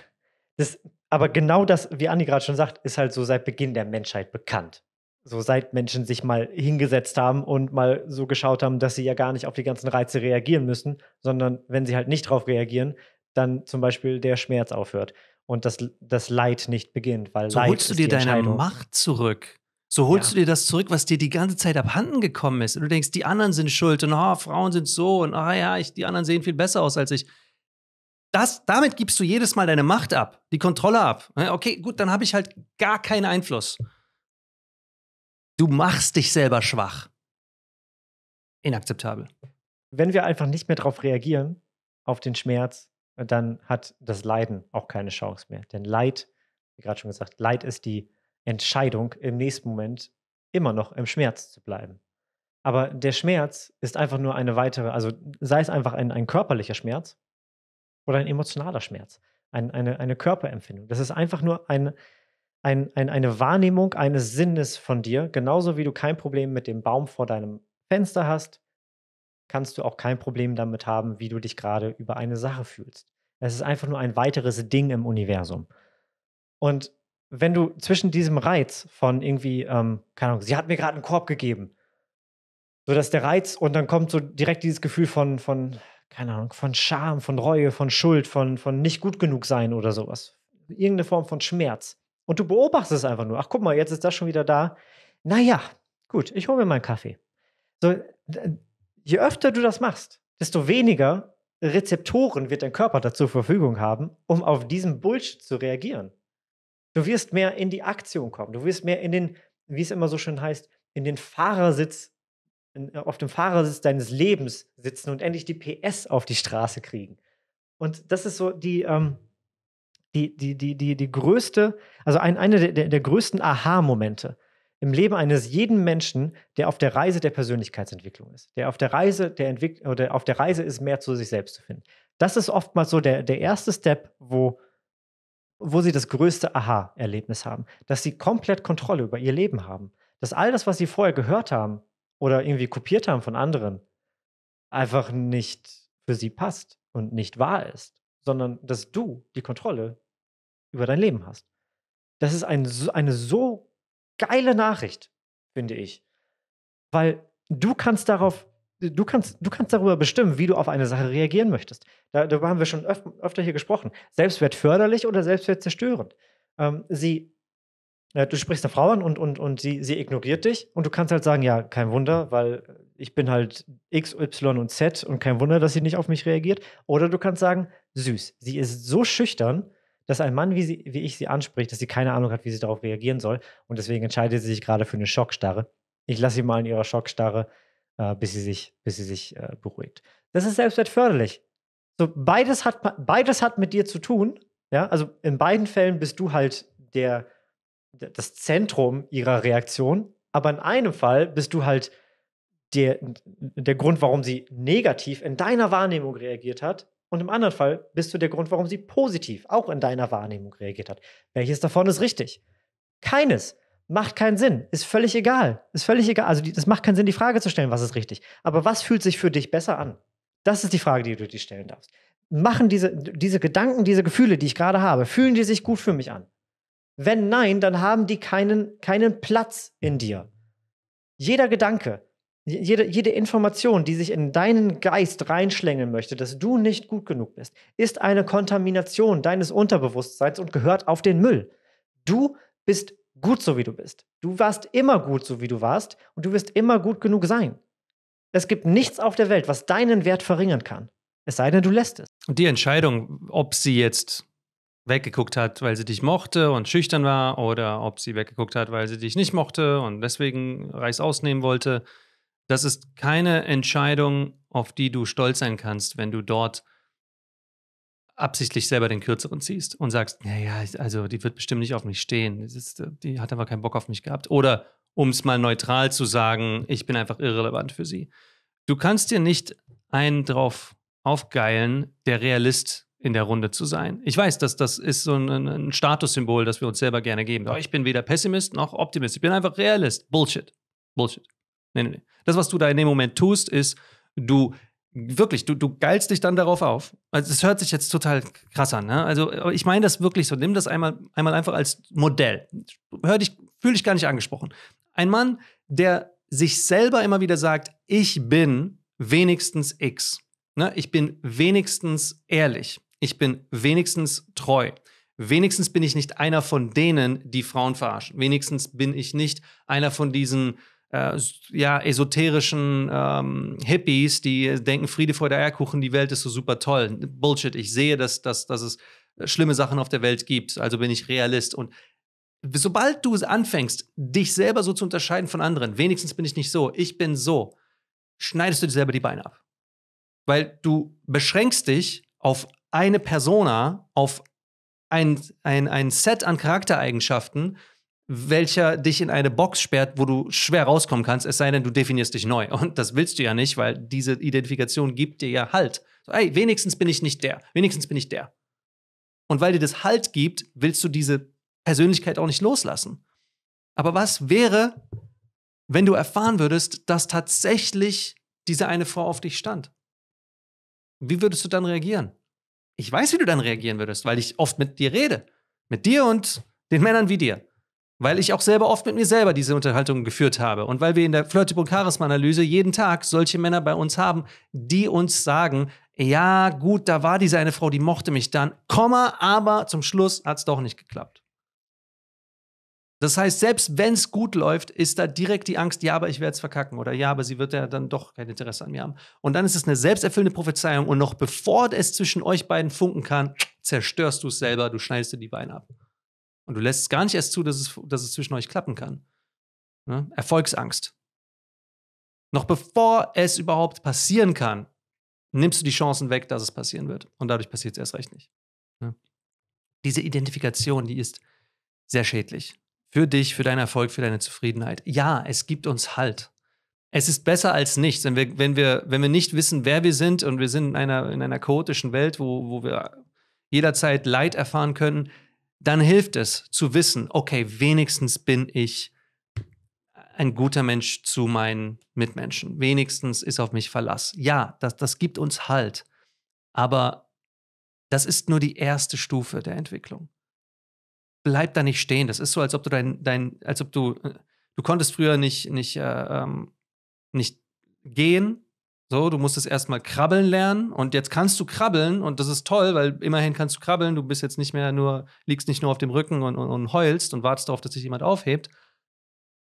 das, aber genau das, wie Andi gerade schon sagt, ist halt so seit Beginn der Menschheit bekannt so seit Menschen sich mal hingesetzt haben und mal so geschaut haben, dass sie ja gar nicht auf die ganzen Reize reagieren müssen, sondern wenn sie halt nicht drauf reagieren, dann zum Beispiel der Schmerz aufhört und das, das Leid nicht beginnt. Weil so Leid holst du dir deine Macht zurück. So holst ja. du dir das zurück, was dir die ganze Zeit abhanden gekommen ist. Und du denkst, die anderen sind schuld und oh, Frauen sind so und oh, ja, ich, die anderen sehen viel besser aus als ich. Das, damit gibst du jedes Mal deine Macht ab, die Kontrolle ab. Okay, gut, dann habe ich halt gar keinen Einfluss. Du machst dich selber schwach. Inakzeptabel. Wenn wir einfach nicht mehr darauf reagieren, auf den Schmerz, dann hat das Leiden auch keine Chance mehr. Denn Leid, wie gerade schon gesagt, Leid ist die Entscheidung, im nächsten Moment immer noch im Schmerz zu bleiben. Aber der Schmerz ist einfach nur eine weitere, also sei es einfach ein, ein körperlicher Schmerz oder ein emotionaler Schmerz, ein, eine, eine Körperempfindung. Das ist einfach nur ein, ein, ein, eine Wahrnehmung eines Sinnes von dir, genauso wie du kein Problem mit dem Baum vor deinem Fenster hast, kannst du auch kein Problem damit haben, wie du dich gerade über eine Sache fühlst. Es ist einfach nur ein weiteres Ding im Universum. Und wenn du zwischen diesem Reiz von irgendwie, ähm, keine Ahnung, sie hat mir gerade einen Korb gegeben, so dass der Reiz und dann kommt so direkt dieses Gefühl von, von keine Ahnung, von Scham, von Reue, von Schuld, von, von nicht gut genug sein oder sowas. Irgendeine Form von Schmerz. Und du beobachtest es einfach nur. Ach, guck mal, jetzt ist das schon wieder da. Naja, gut, ich hole mir meinen Kaffee. So, je öfter du das machst, desto weniger Rezeptoren wird dein Körper dazu Verfügung haben, um auf diesen Bullshit zu reagieren. Du wirst mehr in die Aktion kommen. Du wirst mehr in den, wie es immer so schön heißt, in den Fahrersitz, in, äh, auf dem Fahrersitz deines Lebens sitzen und endlich die PS auf die Straße kriegen. Und das ist so die, ähm, die, die, die, die, die größte, also ein, eine der, der, größten Aha-Momente im Leben eines jeden Menschen, der auf der Reise der Persönlichkeitsentwicklung ist, der auf der Reise der Entwick oder auf der Reise ist, mehr zu sich selbst zu finden. Das ist oftmals so der, der erste Step, wo, wo sie das größte Aha-Erlebnis haben, dass sie komplett Kontrolle über ihr Leben haben, dass all das, was sie vorher gehört haben oder irgendwie kopiert haben von anderen, einfach nicht für sie passt und nicht wahr ist, sondern dass du die Kontrolle über dein Leben hast. Das ist ein, eine so geile Nachricht, finde ich. Weil du kannst darauf, du kannst, du kannst darüber bestimmen, wie du auf eine Sache reagieren möchtest. darüber haben wir schon öf öfter hier gesprochen. Selbstwert förderlich oder Selbstwert zerstörend. Ähm, sie, äh, du sprichst eine Frau an und, und, und sie, sie ignoriert dich und du kannst halt sagen, ja, kein Wunder, weil ich bin halt X, Y und Z und kein Wunder, dass sie nicht auf mich reagiert. Oder du kannst sagen, süß, sie ist so schüchtern, dass ein Mann, wie, sie, wie ich sie anspricht, dass sie keine Ahnung hat, wie sie darauf reagieren soll. Und deswegen entscheidet sie sich gerade für eine Schockstarre. Ich lasse sie mal in ihrer Schockstarre, äh, bis sie sich, bis sie sich äh, beruhigt. Das ist selbstwertförderlich. So, beides hat, beides hat mit dir zu tun. Ja, also in beiden Fällen bist du halt der, das Zentrum ihrer Reaktion. Aber in einem Fall bist du halt der, der Grund, warum sie negativ in deiner Wahrnehmung reagiert hat. Und im anderen Fall bist du der Grund, warum sie positiv auch in deiner Wahrnehmung reagiert hat. Welches davon ist richtig? Keines. Macht keinen Sinn. Ist völlig egal. Ist völlig egal. Also, es macht keinen Sinn, die Frage zu stellen, was ist richtig. Aber was fühlt sich für dich besser an? Das ist die Frage, die du dir stellen darfst. Machen diese, diese Gedanken, diese Gefühle, die ich gerade habe, fühlen die sich gut für mich an? Wenn nein, dann haben die keinen, keinen Platz in dir. Jeder Gedanke, jede, jede Information, die sich in deinen Geist reinschlängeln möchte, dass du nicht gut genug bist, ist eine Kontamination deines Unterbewusstseins und gehört auf den Müll. Du bist gut so, wie du bist. Du warst immer gut so, wie du warst und du wirst immer gut genug sein. Es gibt nichts auf der Welt, was deinen Wert verringern kann. Es sei denn, du lässt es. Und die Entscheidung, ob sie jetzt weggeguckt hat, weil sie dich mochte und schüchtern war oder ob sie weggeguckt hat, weil sie dich nicht mochte und deswegen Reis ausnehmen wollte – das ist keine Entscheidung, auf die du stolz sein kannst, wenn du dort absichtlich selber den Kürzeren ziehst und sagst, naja, also die wird bestimmt nicht auf mich stehen, ist, äh, die hat einfach keinen Bock auf mich gehabt. Oder um es mal neutral zu sagen, ich bin einfach irrelevant für sie. Du kannst dir nicht einen drauf aufgeilen, der Realist in der Runde zu sein. Ich weiß, dass das ist so ein, ein Statussymbol, das wir uns selber gerne geben. Aber ich bin weder Pessimist noch Optimist. Ich bin einfach Realist. Bullshit. Bullshit. Nee, nee, nee. Das, was du da in dem Moment tust, ist, du wirklich, du, du geilst dich dann darauf auf. Also es hört sich jetzt total krass an. Ne? Also ich meine das wirklich so. Nimm das einmal, einmal einfach als Modell. Hör dich, fühl dich gar nicht angesprochen. Ein Mann, der sich selber immer wieder sagt, ich bin wenigstens X. Ne? Ich bin wenigstens ehrlich. Ich bin wenigstens treu. Wenigstens bin ich nicht einer von denen, die Frauen verarschen. Wenigstens bin ich nicht einer von diesen äh, ja, esoterischen ähm, Hippies, die denken, Friede vor der Eierkuchen, die Welt ist so super toll. Bullshit, ich sehe, dass, dass, dass es äh, schlimme Sachen auf der Welt gibt, also bin ich Realist. Und sobald du anfängst, dich selber so zu unterscheiden von anderen, wenigstens bin ich nicht so, ich bin so, schneidest du dir selber die Beine ab. Weil du beschränkst dich auf eine Persona, auf ein, ein, ein Set an Charaktereigenschaften, welcher dich in eine Box sperrt, wo du schwer rauskommen kannst, es sei denn, du definierst dich neu. Und das willst du ja nicht, weil diese Identifikation gibt dir ja Halt. So, ey, wenigstens bin ich nicht der, wenigstens bin ich der. Und weil dir das Halt gibt, willst du diese Persönlichkeit auch nicht loslassen. Aber was wäre, wenn du erfahren würdest, dass tatsächlich diese eine Frau auf dich stand? Wie würdest du dann reagieren? Ich weiß, wie du dann reagieren würdest, weil ich oft mit dir rede. Mit dir und den Männern wie dir. Weil ich auch selber oft mit mir selber diese Unterhaltung geführt habe. Und weil wir in der Flirttypung Charisma-Analyse jeden Tag solche Männer bei uns haben, die uns sagen, ja, gut, da war diese eine Frau, die mochte mich dann, Komma, aber zum Schluss hat es doch nicht geklappt. Das heißt, selbst wenn es gut läuft, ist da direkt die Angst, ja, aber ich werde es verkacken oder ja, aber sie wird ja dann doch kein Interesse an mir haben. Und dann ist es eine selbsterfüllende Prophezeiung und noch bevor es zwischen euch beiden funken kann, zerstörst du es selber, du schneidest dir die Beine ab. Und du lässt es gar nicht erst zu, dass es, dass es zwischen euch klappen kann. Ne? Erfolgsangst. Noch bevor es überhaupt passieren kann, nimmst du die Chancen weg, dass es passieren wird. Und dadurch passiert es erst recht nicht. Ne? Diese Identifikation, die ist sehr schädlich. Für dich, für deinen Erfolg, für deine Zufriedenheit. Ja, es gibt uns Halt. Es ist besser als nichts, wenn wir, wenn wir, wenn wir nicht wissen, wer wir sind und wir sind in einer, in einer chaotischen Welt, wo, wo wir jederzeit Leid erfahren können, dann hilft es zu wissen, okay, wenigstens bin ich ein guter Mensch zu meinen Mitmenschen. Wenigstens ist auf mich Verlass. Ja, das, das gibt uns Halt. Aber das ist nur die erste Stufe der Entwicklung. Bleib da nicht stehen. Das ist so, als ob du dein, dein als ob du, äh, du konntest früher nicht, nicht, äh, ähm, nicht gehen so, du musst es erstmal krabbeln lernen und jetzt kannst du krabbeln und das ist toll, weil immerhin kannst du krabbeln, du bist jetzt nicht mehr nur, liegst nicht nur auf dem Rücken und, und, und heulst und wartest darauf, dass sich jemand aufhebt.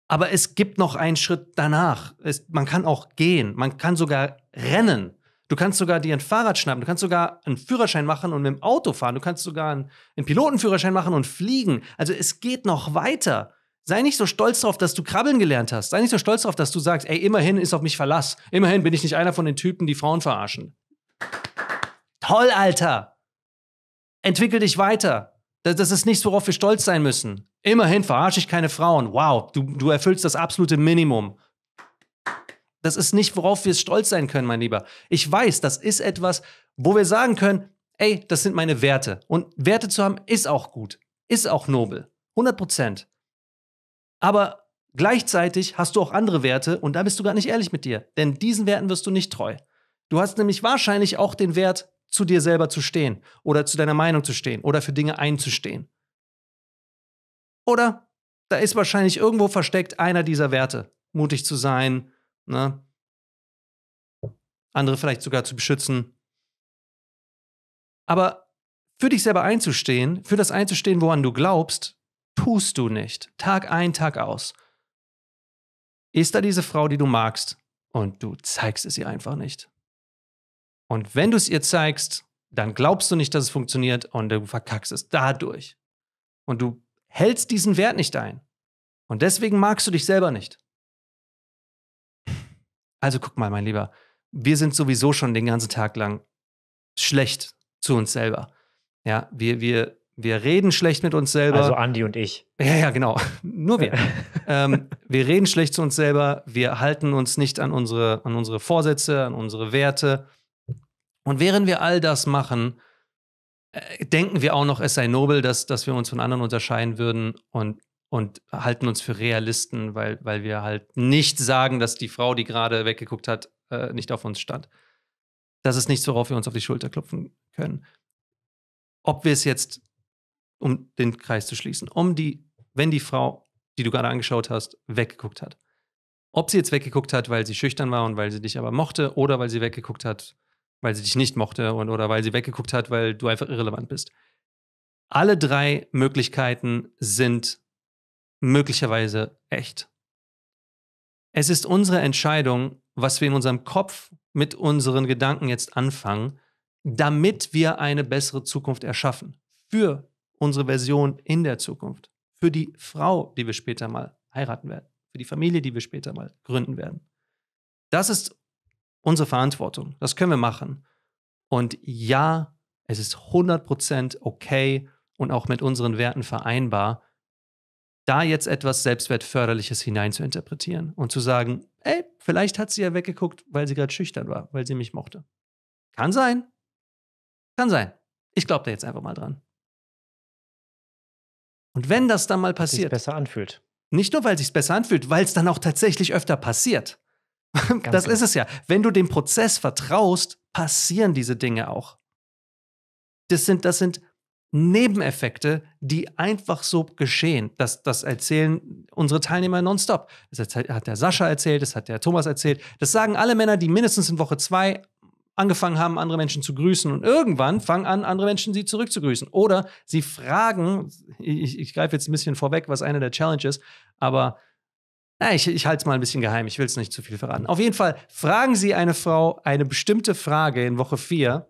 Aber es gibt noch einen Schritt danach. Es, man kann auch gehen, man kann sogar rennen. Du kannst sogar dir ein Fahrrad schnappen, du kannst sogar einen Führerschein machen und mit dem Auto fahren, du kannst sogar einen, einen Pilotenführerschein machen und fliegen. Also es geht noch weiter. Sei nicht so stolz darauf, dass du krabbeln gelernt hast. Sei nicht so stolz darauf, dass du sagst, ey, immerhin ist auf mich Verlass. Immerhin bin ich nicht einer von den Typen, die Frauen verarschen. Toll, Alter! Entwickel dich weiter. Das, ist nichts, worauf wir stolz sein müssen. Immerhin verarsche ich keine Frauen. Wow, du, du erfüllst das absolute Minimum. Das ist nicht, worauf wir stolz sein können, mein Lieber. Ich weiß, das ist etwas, wo wir sagen können, ey, das sind meine Werte. Und Werte zu haben, ist auch gut, ist auch nobel. 100 Prozent aber gleichzeitig hast du auch andere Werte und da bist du gar nicht ehrlich mit dir, denn diesen Werten wirst du nicht treu. Du hast nämlich wahrscheinlich auch den Wert, zu dir selber zu stehen oder zu deiner Meinung zu stehen oder für Dinge einzustehen. Oder da ist wahrscheinlich irgendwo versteckt einer dieser Werte, mutig zu sein, ne? andere vielleicht sogar zu beschützen. Aber für dich selber einzustehen, für das einzustehen, woran du glaubst, tust du nicht, Tag ein, Tag aus. Ist da diese Frau, die du magst, und du zeigst es ihr einfach nicht. Und wenn du es ihr zeigst, dann glaubst du nicht, dass es funktioniert und du verkackst es dadurch. Und du hältst diesen Wert nicht ein. Und deswegen magst du dich selber nicht. Also guck mal, mein Lieber, wir sind sowieso schon den ganzen Tag lang schlecht zu uns selber. Ja, wir, wir wir reden schlecht mit uns selber. Also Andi und ich. Ja, ja, genau. [laughs] Nur wir. [laughs] ähm, wir reden schlecht zu uns selber. Wir halten uns nicht an unsere, an unsere Vorsätze, an unsere Werte. Und während wir all das machen, äh, denken wir auch noch, es sei nobel, dass, dass wir uns von anderen unterscheiden würden und, und halten uns für Realisten, weil, weil wir halt nicht sagen, dass die Frau, die gerade weggeguckt hat, äh, nicht auf uns stand. Das ist nichts, worauf wir uns auf die Schulter klopfen können. Ob wir es jetzt um den Kreis zu schließen, um die, wenn die Frau, die du gerade angeschaut hast, weggeguckt hat. Ob sie jetzt weggeguckt hat, weil sie schüchtern war und weil sie dich aber mochte, oder weil sie weggeguckt hat, weil sie dich nicht mochte und, oder weil sie weggeguckt hat, weil du einfach irrelevant bist. Alle drei Möglichkeiten sind möglicherweise echt. Es ist unsere Entscheidung, was wir in unserem Kopf mit unseren Gedanken jetzt anfangen, damit wir eine bessere Zukunft erschaffen. Für unsere Version in der Zukunft, für die Frau, die wir später mal heiraten werden, für die Familie, die wir später mal gründen werden. Das ist unsere Verantwortung. Das können wir machen. Und ja, es ist 100% okay und auch mit unseren Werten vereinbar, da jetzt etwas Selbstwertförderliches hineinzuinterpretieren und zu sagen, ey, vielleicht hat sie ja weggeguckt, weil sie gerade schüchtern war, weil sie mich mochte. Kann sein. Kann sein. Ich glaube da jetzt einfach mal dran. Und wenn das dann mal passiert. Sich besser anfühlt. Nicht nur, weil es sich besser anfühlt, weil es dann auch tatsächlich öfter passiert. Ganz das klar. Genau. ist es ja. Wenn du dem Prozess vertraust, passieren diese Dinge auch. Das sind, das sind Nebeneffekte, die einfach so geschehen. Das, das erzählen unsere Teilnehmer nonstop. Das hat der Sascha erzählt, das hat der Thomas erzählt. Das sagen alle Männer, die mindestens in Woche zwei angefangen haben, andere Menschen zu grüßen und irgendwann fangen an, andere Menschen sie zurück zu grüßen. Oder sie fragen, ich, ich greife jetzt ein bisschen vorweg, was eine der Challenges, aber na, ich, ich halte es mal ein bisschen geheim, ich will es nicht zu viel verraten. Auf jeden Fall fragen sie eine Frau eine bestimmte Frage in Woche 4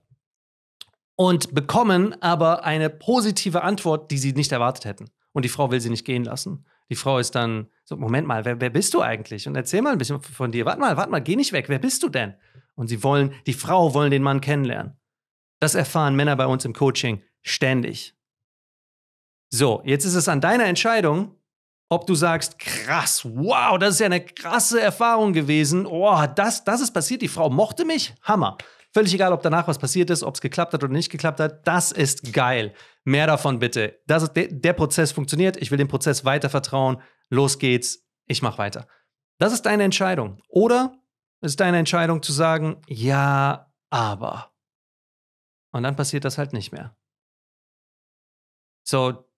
und bekommen aber eine positive Antwort, die sie nicht erwartet hätten. Und die Frau will sie nicht gehen lassen. Die Frau ist dann so, Moment mal, wer, wer bist du eigentlich? Und erzähl mal ein bisschen von dir. Warte mal, warte mal, geh nicht weg. Wer bist du denn? Und sie wollen, die Frau wollen den Mann kennenlernen. Das erfahren Männer bei uns im Coaching ständig. So, jetzt ist es an deiner Entscheidung, ob du sagst, krass, wow, das ist ja eine krasse Erfahrung gewesen. Oh, das, das ist passiert, die Frau mochte mich, Hammer. Völlig egal, ob danach was passiert ist, ob es geklappt hat oder nicht geklappt hat, das ist geil. Mehr davon bitte. Das, der, der Prozess funktioniert, ich will dem Prozess weiter vertrauen, los geht's, ich mach weiter. Das ist deine Entscheidung. Oder es ist deine Entscheidung zu sagen, ja, aber. Und dann passiert das halt nicht mehr. So,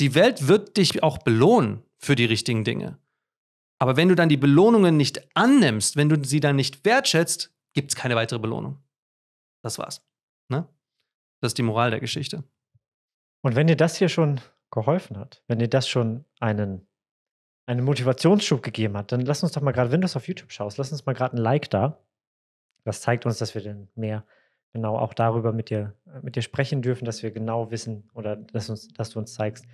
die Welt wird dich auch belohnen für die richtigen Dinge. Aber wenn du dann die Belohnungen nicht annimmst, wenn du sie dann nicht wertschätzt, gibt es keine weitere Belohnung. Das war's. Ne? Das ist die Moral der Geschichte. Und wenn dir das hier schon geholfen hat, wenn dir das schon einen einen Motivationsschub gegeben hat, dann lass uns doch mal gerade, wenn du es auf YouTube schaust, lass uns mal gerade ein Like da. Das zeigt uns, dass wir denn mehr genau auch darüber mit dir, äh, mit dir sprechen dürfen, dass wir genau wissen oder dass, uns, dass du uns zeigst.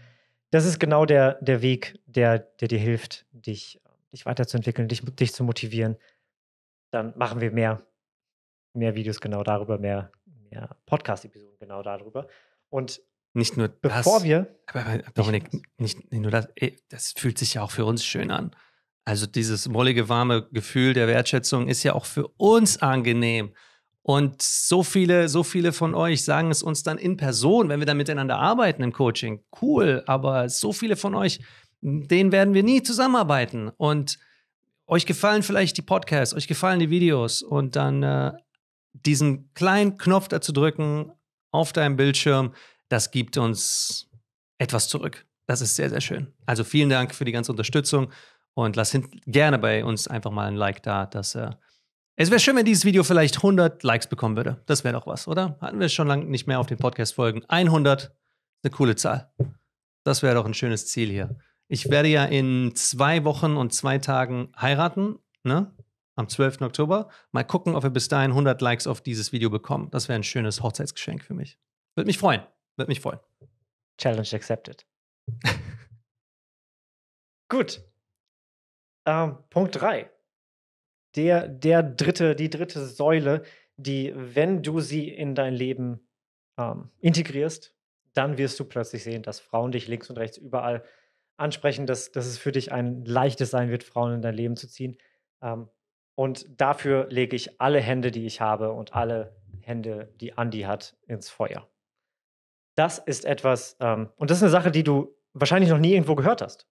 Das ist genau der, der Weg, der, der dir hilft, dich, dich weiterzuentwickeln, dich, dich zu motivieren. Dann machen wir mehr, mehr Videos genau darüber, mehr, mehr Podcast-Episoden genau darüber. Und nicht nur das. Bevor wir. Aber, aber Dominik, nicht, nicht, nur das, ey, eh, das fühlt sich ja auch für uns schön an. Also dieses mollige, warme Gefühl der Wertschätzung ist ja auch für uns angenehm. Und so viele, so viele von euch sagen es uns dann in Person, wenn wir dann miteinander arbeiten im Coaching. Cool, aber so viele von euch, denen werden wir nie zusammenarbeiten. Und euch gefallen vielleicht die Podcasts, euch gefallen die Videos und dann äh, diesen kleinen Knopf dazu drücken auf deinem Bildschirm, das gibt uns etwas zurück. Das ist sehr, sehr schön. Also vielen Dank für die ganze Unterstützung und lass gerne bei uns einfach mal ein Like da, dass äh, es wäre schön, wenn dieses Video vielleicht 100 Likes bekommen würde. Das wäre doch was, oder? Hatten wir schon lange nicht mehr auf den Podcast-Folgen. 100, eine coole Zahl. Das wäre doch ein schönes Ziel hier. Ich werde ja in zwei Wochen und zwei Tagen heiraten, ne? Am 12. Oktober. Mal gucken, ob wir bis dahin 100 Likes auf dieses Video bekommen. Das wäre ein schönes Hochzeitsgeschenk für mich. Würde mich freuen. Würde mich freuen. Challenge accepted. [laughs] Gut. Ähm, Punkt 3. Der, der dritte, die dritte Säule, die, wenn du sie in dein Leben ähm, integrierst, dann wirst du plötzlich sehen, dass Frauen dich links und rechts überall ansprechen, dass, dass es für dich ein leichtes sein wird, Frauen in dein Leben zu ziehen. Ähm, und dafür lege ich alle Hände, die ich habe und alle Hände, die Andi hat, ins Feuer das ist etwas, ähm, und das ist eine Sache, die du wahrscheinlich noch nie irgendwo gehört hast.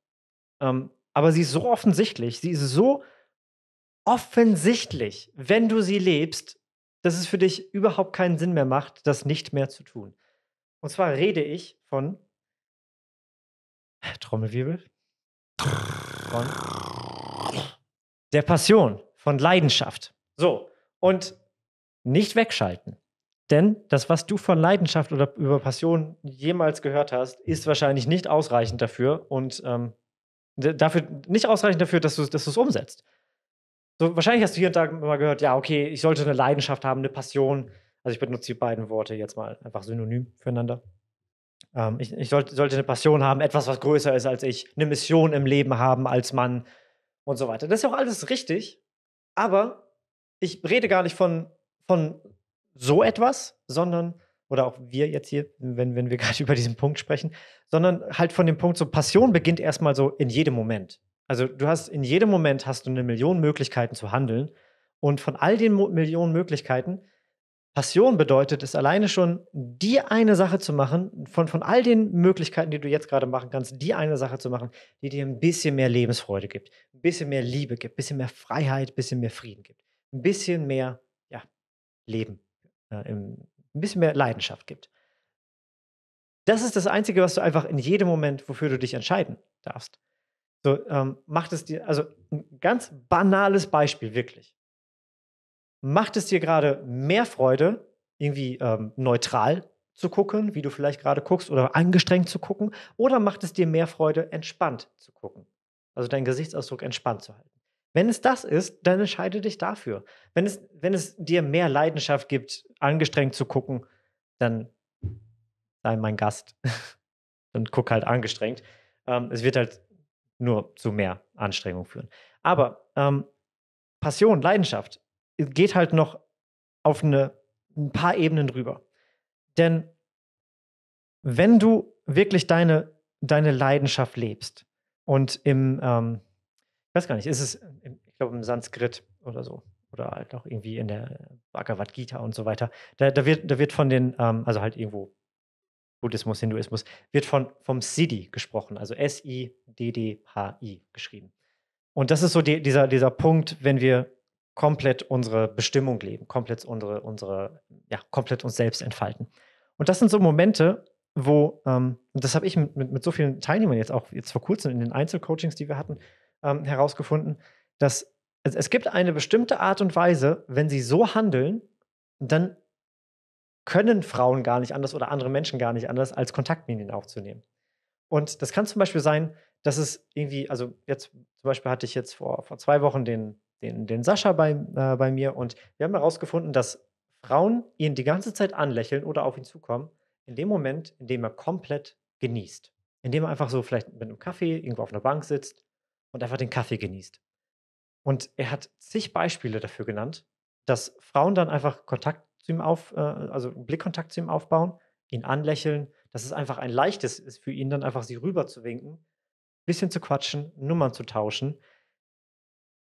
Ähm, aber sie ist so offensichtlich, sie ist so offensichtlich, wenn du sie lebst, dass es für dich überhaupt keinen Sinn mehr macht, das nicht mehr zu tun. Und zwar rede ich von Trommelwirbel. Von der Passion, von Leidenschaft. So, und nicht wegschalten. Denn das, was du von Leidenschaft oder über Passion jemals gehört hast, ist wahrscheinlich nicht ausreichend dafür und ähm, dafür nicht ausreichend dafür, dass du es umsetzt. So, wahrscheinlich hast du hier und da mal gehört, ja, okay, ich sollte eine Leidenschaft haben, eine Passion. Also ich benutze die beiden Worte jetzt mal einfach synonym füreinander. Ähm, ich, ich sollte, sollte eine Passion haben, etwas, was größer ist als ich, eine Mission im Leben haben als Mann und so weiter. Das ist ja auch alles richtig, aber ich rede gar nicht von, von so etwas, sondern, oder auch wir jetzt hier, wenn, wenn wir [laughs] gerade über diesen Punkt sprechen, sondern halt von dem Punkt, so Passion beginnt erstmal so in jedem Moment. Also du hast in jedem Moment hast du eine Million Möglichkeiten zu handeln. Und von all den Mo Millionen Möglichkeiten, Passion bedeutet es alleine schon, die eine Sache zu machen, von, von all den Möglichkeiten, die du jetzt gerade machen kannst, die eine Sache zu machen, die dir ein bisschen mehr Lebensfreude gibt, ein bisschen mehr Liebe gibt, ein bisschen mehr Freiheit, ein bisschen mehr Frieden gibt, ein bisschen mehr ja, Leben. Äh, ein bisschen mehr Leidenschaft gibt. Das ist das Einzige, was du einfach in jedem Moment, wofür du dich entscheiden darfst. So, ähm, macht es dir, also ein ganz banales Beispiel, wirklich. Macht es dir gerade mehr Freude, irgendwie ähm, neutral zu gucken, wie du vielleicht gerade guckst, oder angestrengt zu gucken, oder macht es dir mehr Freude, entspannt zu gucken? Also deinen Gesichtsausdruck entspannt zu halten. Wenn es das ist, dann entscheide dich dafür. Wenn es, wenn es dir mehr Leidenschaft gibt, angestrengt zu gucken, dann sei mein Gast und [laughs] guck halt angestrengt. Ähm, es wird halt nur zu mehr Anstrengung führen. Aber ähm, Passion, Leidenschaft äh, geht halt noch auf eine, ein paar Ebenen drüber. Denn wenn du wirklich deine, deine Leidenschaft lebst und im, ähm, weiß gar nicht, ist es, ähm, ich glaube, im Sanskrit oder so. Oder halt auch irgendwie in der Bhagavad Gita und so weiter. Da, da wird, da wird von den, ähm, also halt irgendwo Buddhismus, Hinduismus, wird von, vom Siddhi gesprochen, also S-I-D-D-H-I geschrieben. Und das ist so die, dieser, dieser Punkt, wenn wir komplett unsere Bestimmung leben, komplett unsere, unsere, ja, komplett uns selbst entfalten. Und das sind so Momente, wo, ähm, und das habe ich mit, mit, mit, so vielen Teilnehmern jetzt auch jetzt vor kurzem in den Einzelcoachings, die wir hatten, ähm, herausgefunden, dass es, es gibt eine bestimmte Art und Weise, wenn sie so handeln, dann können Frauen gar nicht anders oder andere Menschen gar nicht anders, als Kontaktlinien aufzunehmen. Und das kann zum Beispiel sein, dass es irgendwie, also jetzt zum Beispiel hatte ich jetzt vor, vor zwei Wochen den, den, den Sascha bei, äh, bei mir und wir haben herausgefunden, dass Frauen ihn die ganze Zeit anlächeln oder auf ihn zukommen, in dem Moment, in dem er komplett genießt. Indem er einfach so vielleicht mit einem Kaffee irgendwo auf einer Bank sitzt und einfach den Kaffee genießt. Und er hat zig Beispiele dafür genannt, dass Frauen dann einfach Kontakt zu ihm auf, äh, also Blickkontakt zu ihm aufbauen, ihn anlächeln, dass es einfach ein leichtes ist für ihn dann einfach sie rüber zu winken, bisschen zu quatschen, Nummern zu tauschen.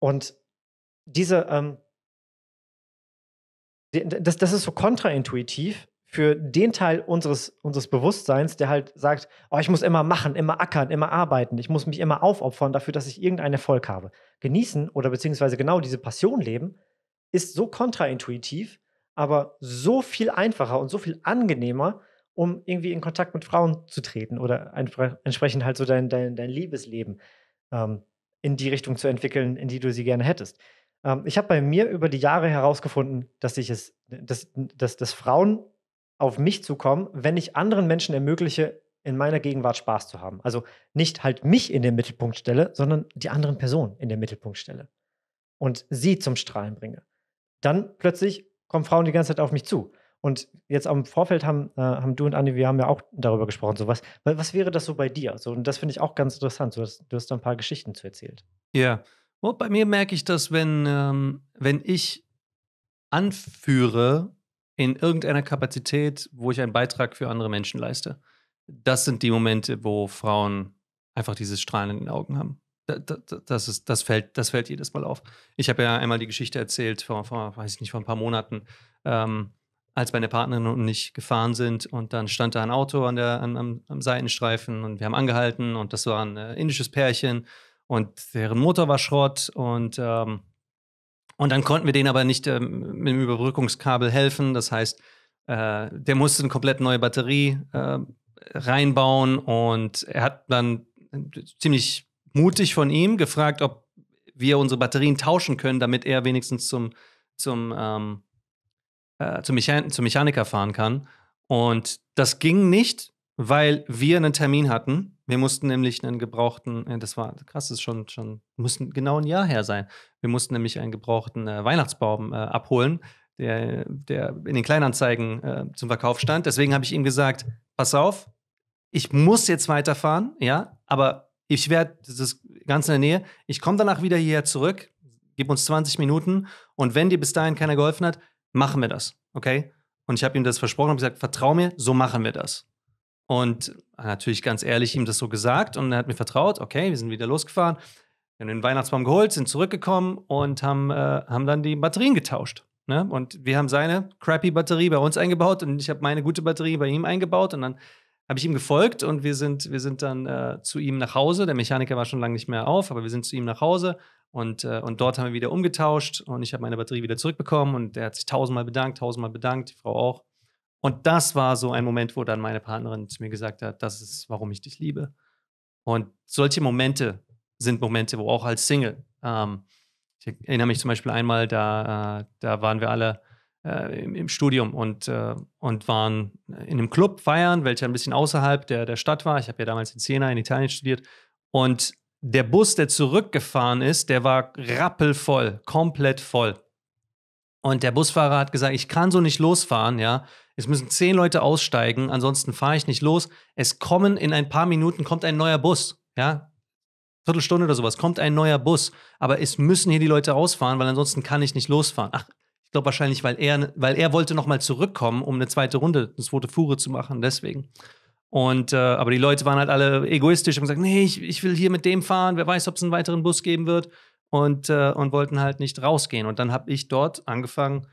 Und diese, ähm, das, das ist so kontraintuitiv, für den Teil unseres, unseres Bewusstseins, der halt sagt, oh, ich muss immer machen, immer ackern, immer arbeiten, ich muss mich immer aufopfern dafür, dass ich irgendeinen Erfolg habe. Genießen oder beziehungsweise genau diese Passion leben, ist so kontraintuitiv, aber so viel einfacher und so viel angenehmer, um irgendwie in Kontakt mit Frauen zu treten oder einfach entsprechend halt so dein, dein, dein Liebesleben ähm, in die Richtung zu entwickeln, in die du sie gerne hättest. Ähm, ich habe bei mir über die Jahre herausgefunden, dass ich es, dass, dass, dass Frauen auf mich zu kommen, wenn ich anderen Menschen ermögliche, in meiner Gegenwart Spaß zu haben. Also nicht halt mich in den Mittelpunkt stelle, sondern die anderen Personen in den Mittelpunkt stelle und sie zum Strahlen bringe. Dann plötzlich kommen Frauen die ganze Zeit auf mich zu. Und jetzt am Vorfeld haben, äh, haben du und Anni, wir haben ja auch darüber gesprochen, so was, wäre das so bei dir? So, und das finde ich auch ganz interessant. So, dass, du hast, da ein paar Geschichten zu erzählt. Ja. Yeah. bei mir merke ich das, wenn, ähm, wenn ich anführe, in irgendeiner Kapazität, wo ich einen Beitrag für andere Menschen leiste. Das sind die Momente, wo Frauen einfach dieses Strahlen in den Augen haben. Das, ist, das, fällt, das fällt jedes Mal auf. Ich habe ja einmal die Geschichte erzählt, vor, vor, weiß ich nicht, vor ein paar Monaten, ähm, als meine Partnerin und ich gefahren sind und dann stand da ein Auto an der, an, am, am, Seitenstreifen und wir haben angehalten und das war ein äh, indisches Pärchen und deren Motor war Schrott und ähm, und dann konnten wir denen aber nicht ähm, mit dem Überbrückungskabel helfen. Das heißt, äh, der musste eine komplett neue Batterie äh, reinbauen und er hat dann äh, ziemlich mutig von ihm gefragt, ob wir unsere Batterien tauschen können, damit er wenigstens zum, zum, ähm, äh, zum, Mechan zum Mechaniker fahren kann. Und das ging nicht, weil wir einen Termin hatten. Wir mussten nämlich einen gebrauchten, äh, das war krass, das ist schon, schon, mussten genau ein Jahr her sein. Wir mussten nämlich einen gebrauchten äh, Weihnachtsbaum äh, abholen, der, der in den Kleinanzeigen äh, zum Verkauf stand. Deswegen habe ich ihm gesagt: Pass auf, ich muss jetzt weiterfahren, ja, aber ich werde, das ist ganz in der Nähe, ich komme danach wieder hierher zurück, gib uns 20 Minuten und wenn dir bis dahin keiner geholfen hat, machen wir das, okay? Und ich habe ihm das versprochen und gesagt: Vertrau mir, so machen wir das. Und natürlich ganz ehrlich ihm das so gesagt und er hat mir vertraut, okay, wir sind wieder losgefahren. Wir haben den Weihnachtsbaum geholt, sind zurückgekommen und haben, äh, haben dann die Batterien getauscht. Ne? Und wir haben seine crappy Batterie bei uns eingebaut und ich habe meine gute Batterie bei ihm eingebaut und dann habe ich ihm gefolgt und wir sind, wir sind dann äh, zu ihm nach Hause. Der Mechaniker war schon lange nicht mehr auf, aber wir sind zu ihm nach Hause und, äh, und dort haben wir wieder umgetauscht und ich habe meine Batterie wieder zurückbekommen und er hat sich tausendmal bedankt, tausendmal bedankt, die Frau auch. Und das war so ein Moment, wo dann meine Partnerin zu mir gesagt hat, das ist, warum ich dich liebe. Und solche Momente sind Momente, wo auch als Single. Ähm, ich erinnere mich zum Beispiel einmal, da, äh, da waren wir alle äh, im, im, Studium und, äh, und waren in einem Club feiern, welcher ein bisschen außerhalb der, der Stadt war. Ich habe ja damals in Siena in Italien studiert. Und der Bus, der zurückgefahren ist, der war rappelvoll, komplett voll. Und der Busfahrer hat gesagt, ich kann so nicht losfahren, ja. Es müssen zehn Leute aussteigen, ansonsten fahre ich nicht los. Es kommen in ein paar Minuten kommt ein neuer Bus. Ja, Viertelstunde oder sowas, kommt ein neuer Bus. Aber es müssen hier die Leute ausfahren, weil ansonsten kann ich nicht losfahren. Ach, ich glaube wahrscheinlich, weil er, weil er wollte nochmal zurückkommen, um eine zweite Runde, eine zweite Fuhre zu machen, deswegen. Und, äh, aber die Leute waren halt alle egoistisch und gesagt, nee, ich, ich will hier mit dem fahren, wer weiß, ob es einen weiteren Bus geben wird. Und, äh, und wollten halt nicht rausgehen. Und dann habe ich dort angefangen,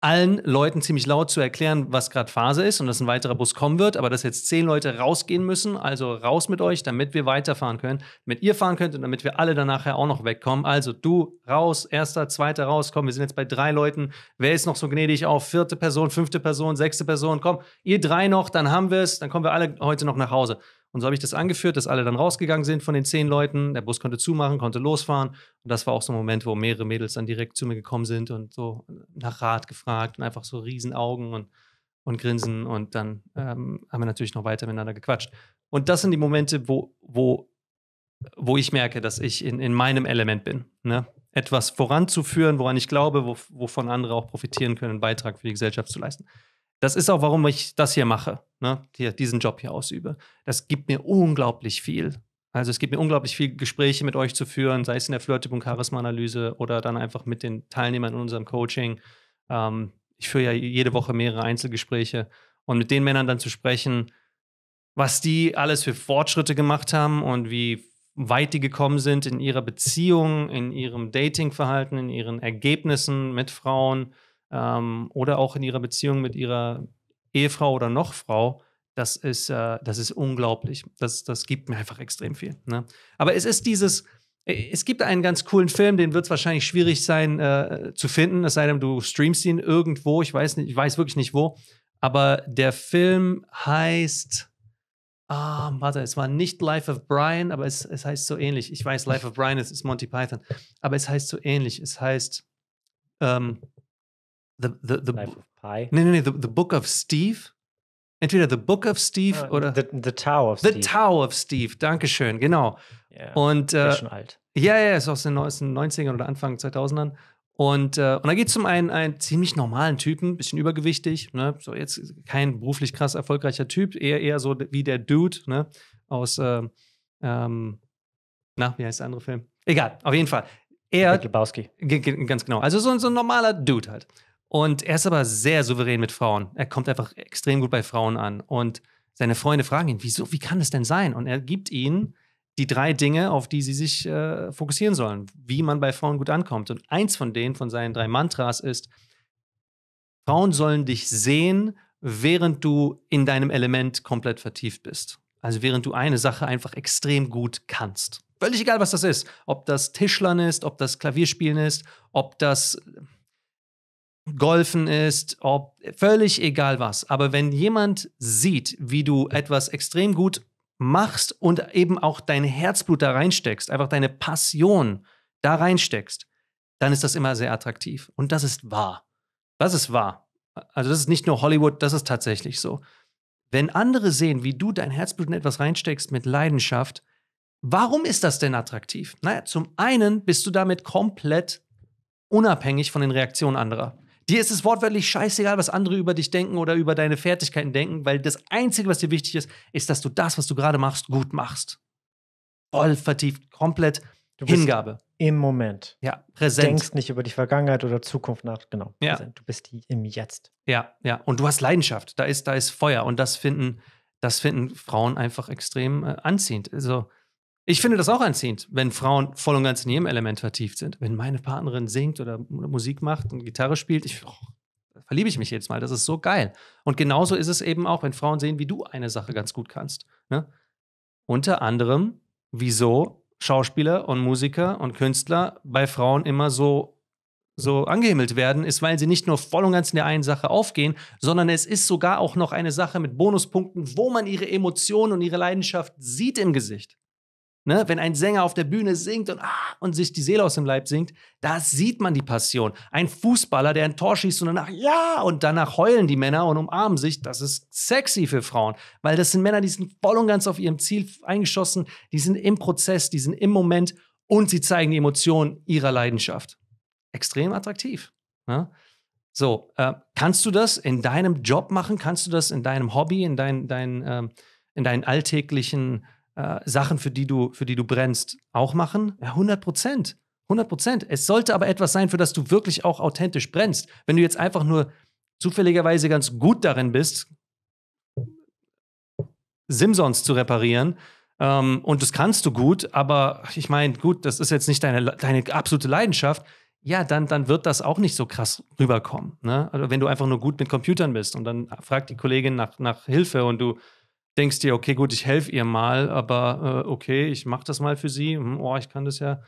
allen Leuten ziemlich laut zu erklären, was gerade Phase ist und dass ein weiterer Bus kommen wird, aber dass jetzt zehn Leute rausgehen müssen, also raus mit euch, damit wir weiterfahren können, damit ihr fahren könnt und damit wir alle danach auch noch wegkommen. Also du raus, erster, zweiter raus, komm, wir sind jetzt bei drei Leuten. Wer ist noch so gnädig auf? Vierte Person, fünfte Person, sechste Person, komm, ihr drei noch, dann haben wir es, dann kommen wir alle heute noch nach Hause. Und so habe ich das angeführt, dass alle dann rausgegangen sind von den zehn Leuten. Der Bus konnte zumachen, konnte losfahren. Und das war auch so ein Moment, wo mehrere Mädels dann direkt zu mir gekommen sind und so nach Rat gefragt und einfach so Riesenaugen und, und Grinsen. Und dann ähm, haben wir natürlich noch weiter miteinander gequatscht. Und das sind die Momente, wo, wo, wo ich merke, dass ich in, in meinem Element bin. Ne? Etwas voranzuführen, woran ich glaube, wo, wovon andere auch profitieren können, einen Beitrag für die Gesellschaft zu leisten. Das ist auch, warum ich das hier mache, ne? hier, diesen Job hier ausübe. Das gibt mir unglaublich viel. Also es gibt mir unglaublich viel, Gespräche mit euch zu führen, sei es in der Flirttyp- und Charisma-Analyse oder dann einfach mit den Teilnehmern in unserem Coaching. Ähm, ich führe ja jede Woche mehrere Einzelgespräche und mit den Männern dann zu sprechen, was die alles für Fortschritte gemacht haben und wie weit die gekommen sind in ihrer Beziehung, in ihrem Datingverhalten, in ihren Ergebnissen mit Frauen ähm, oder auch in ihrer Beziehung mit ihrer Ehefrau oder Nochfrau, das ist, äh, das ist unglaublich. Das, das gibt mir einfach extrem viel. Ne? Aber es ist dieses, äh, es gibt einen ganz coolen Film, den wird es wahrscheinlich schwierig sein äh, zu finden, es sei denn, du streamst ihn irgendwo, ich weiß nicht, ich weiß wirklich nicht wo. Aber der Film heißt, ah, warte, es war nicht Life of Brian, aber es, es heißt so ähnlich. Ich weiß, Life of Brian ist, ist Monty Python, aber es heißt so ähnlich. Es heißt ähm, the the the Life of Pi. Nee, nee, nee, the, the Book of Steve. Entweder The Book of Steve ah, oder the, the, Tower of the Steve. The Tower of Steve, Dankeschön, genau. Yeah, und äh, ist schon alt. Ja, ja, ist aus den 90ern oder Anfang 2000ern. Und, äh, und da geht es um einen, einen ziemlich normalen Typen, bisschen übergewichtig, ne? so jetzt kein beruflich krass erfolgreicher Typ, eher, eher so wie der Dude ne? aus, äh, ähm, na, wie heißt der andere Film? Egal, auf jeden Fall. Er, Lebowski. Ganz genau. Also so, so ein normaler Dude halt. Und er ist aber sehr souverän mit Frauen. Er kommt einfach extrem gut bei Frauen an. Und seine Freunde fragen ihn, wieso, wie kann das denn sein? Und er gibt ihnen die drei Dinge, auf die sie sich äh, fokussieren sollen, wie man bei Frauen gut ankommt. Und eins von denen, von seinen drei Mantras ist, Frauen sollen dich sehen, während du in deinem Element komplett vertieft bist. Also während du eine Sache einfach extrem gut kannst. Völlig egal, was das ist. Ob das Tischlern ist, ob das Klavierspielen ist, ob das Golfen ist, ob völlig egal was. Aber wenn jemand sieht, wie du etwas extrem gut machst und eben auch dein Herzblut da reinsteckst, einfach deine Passion da reinsteckst, dann ist das immer sehr attraktiv. Und das ist wahr. Das ist wahr. Also das ist nicht nur Hollywood, das ist tatsächlich so. Wenn andere sehen, wie du dein Herzblut in etwas reinsteckst mit Leidenschaft, warum ist das denn attraktiv? Naja, zum einen bist du damit komplett unabhängig von den Reaktionen anderer. Dir ist es wortwörtlich scheißegal, was andere über dich denken oder über deine Fertigkeiten denken, weil das Einzige, was dir wichtig ist, ist, dass du das, was du gerade machst, gut machst. Voll vertieft, komplett du Hingabe. Im Moment. Ja, präsent. Du denkst nicht über die Vergangenheit oder Zukunft nach, genau. Ja. Du bist im Jetzt. Ja, ja. Und du hast Leidenschaft. Da ist, da ist Feuer. Und das finden, das finden Frauen einfach extrem äh, anziehend. Also, ich finde das auch anziehend, wenn Frauen voll und ganz in ihrem Element vertieft sind. Wenn meine Partnerin singt oder Musik macht und Gitarre spielt, ich, oh, verliebe ich mich jedes Mal. Das ist so geil. Und genauso ist es eben auch, wenn Frauen sehen, wie du eine Sache ganz gut kannst. Ne? Unter anderem, wieso Schauspieler und Musiker und Künstler bei Frauen immer so, so angehimmelt werden, ist, weil sie nicht nur voll und ganz in der einen Sache aufgehen, sondern es ist sogar auch noch eine Sache mit Bonuspunkten, wo man ihre Emotionen und ihre Leidenschaft sieht im Gesicht. Ne? Wenn ein Sänger auf der Bühne singt und, ah, und sich die Seele aus dem Leib singt, da sieht man die Passion. Ein Fußballer, der ein Tor schießt und danach, ja, und danach heulen die Männer und umarmen sich, das ist sexy für Frauen, weil das sind Männer, die sind voll und ganz auf ihrem Ziel eingeschossen, die sind im Prozess, die sind im Moment und sie zeigen die Emotionen ihrer Leidenschaft. Extrem attraktiv. Ne? So, äh, kannst du das in deinem Job machen? Kannst du das in deinem Hobby, in, dein, dein, ähm, in deinen alltäglichen äh, Sachen, für die, du, für die du brennst, auch machen? Ja, 100 Prozent. 100 Prozent. Es sollte aber etwas sein, für das du wirklich auch authentisch brennst. Wenn du jetzt einfach nur zufälligerweise ganz gut darin bist, Simpsons zu reparieren, ähm, und das kannst du gut, aber ich meine, gut, das ist jetzt nicht deine, deine absolute Leidenschaft, ja, dann, dann wird das auch nicht so krass rüberkommen. Ne? Also wenn du einfach nur gut mit Computern bist und dann fragt die Kollegin nach, nach Hilfe und du denkst dir, okay, gut, ich helfe ihr mal, aber äh, okay, ich mache das mal für sie. Hm, oh, ich kann das ja.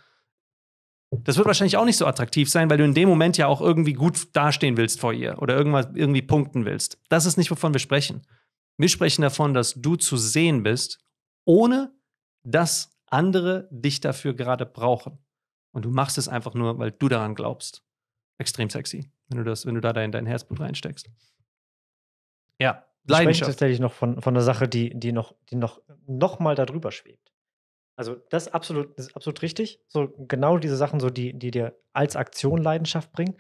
Das wird wahrscheinlich auch nicht so attraktiv sein, weil du in dem Moment ja auch irgendwie gut dastehen willst vor ihr oder irgendwas irgendwie punkten willst. Das ist nicht, wovon wir sprechen. Wir sprechen davon, dass du zu sehen bist, ohne dass andere dich dafür gerade brauchen. Und du machst es einfach nur, weil du daran glaubst. Extrem sexy, wenn du das, wenn du da dein, dein Herzblut reinsteckst. Ja, Leidenschaft. sprechen tatsächlich noch von, von einer Sache, die, die, noch, die noch, noch mal darüber schwebt. Also das ist absolut, das ist absolut richtig. So genau diese Sachen, so die, die dir als Aktion Leidenschaft bringen.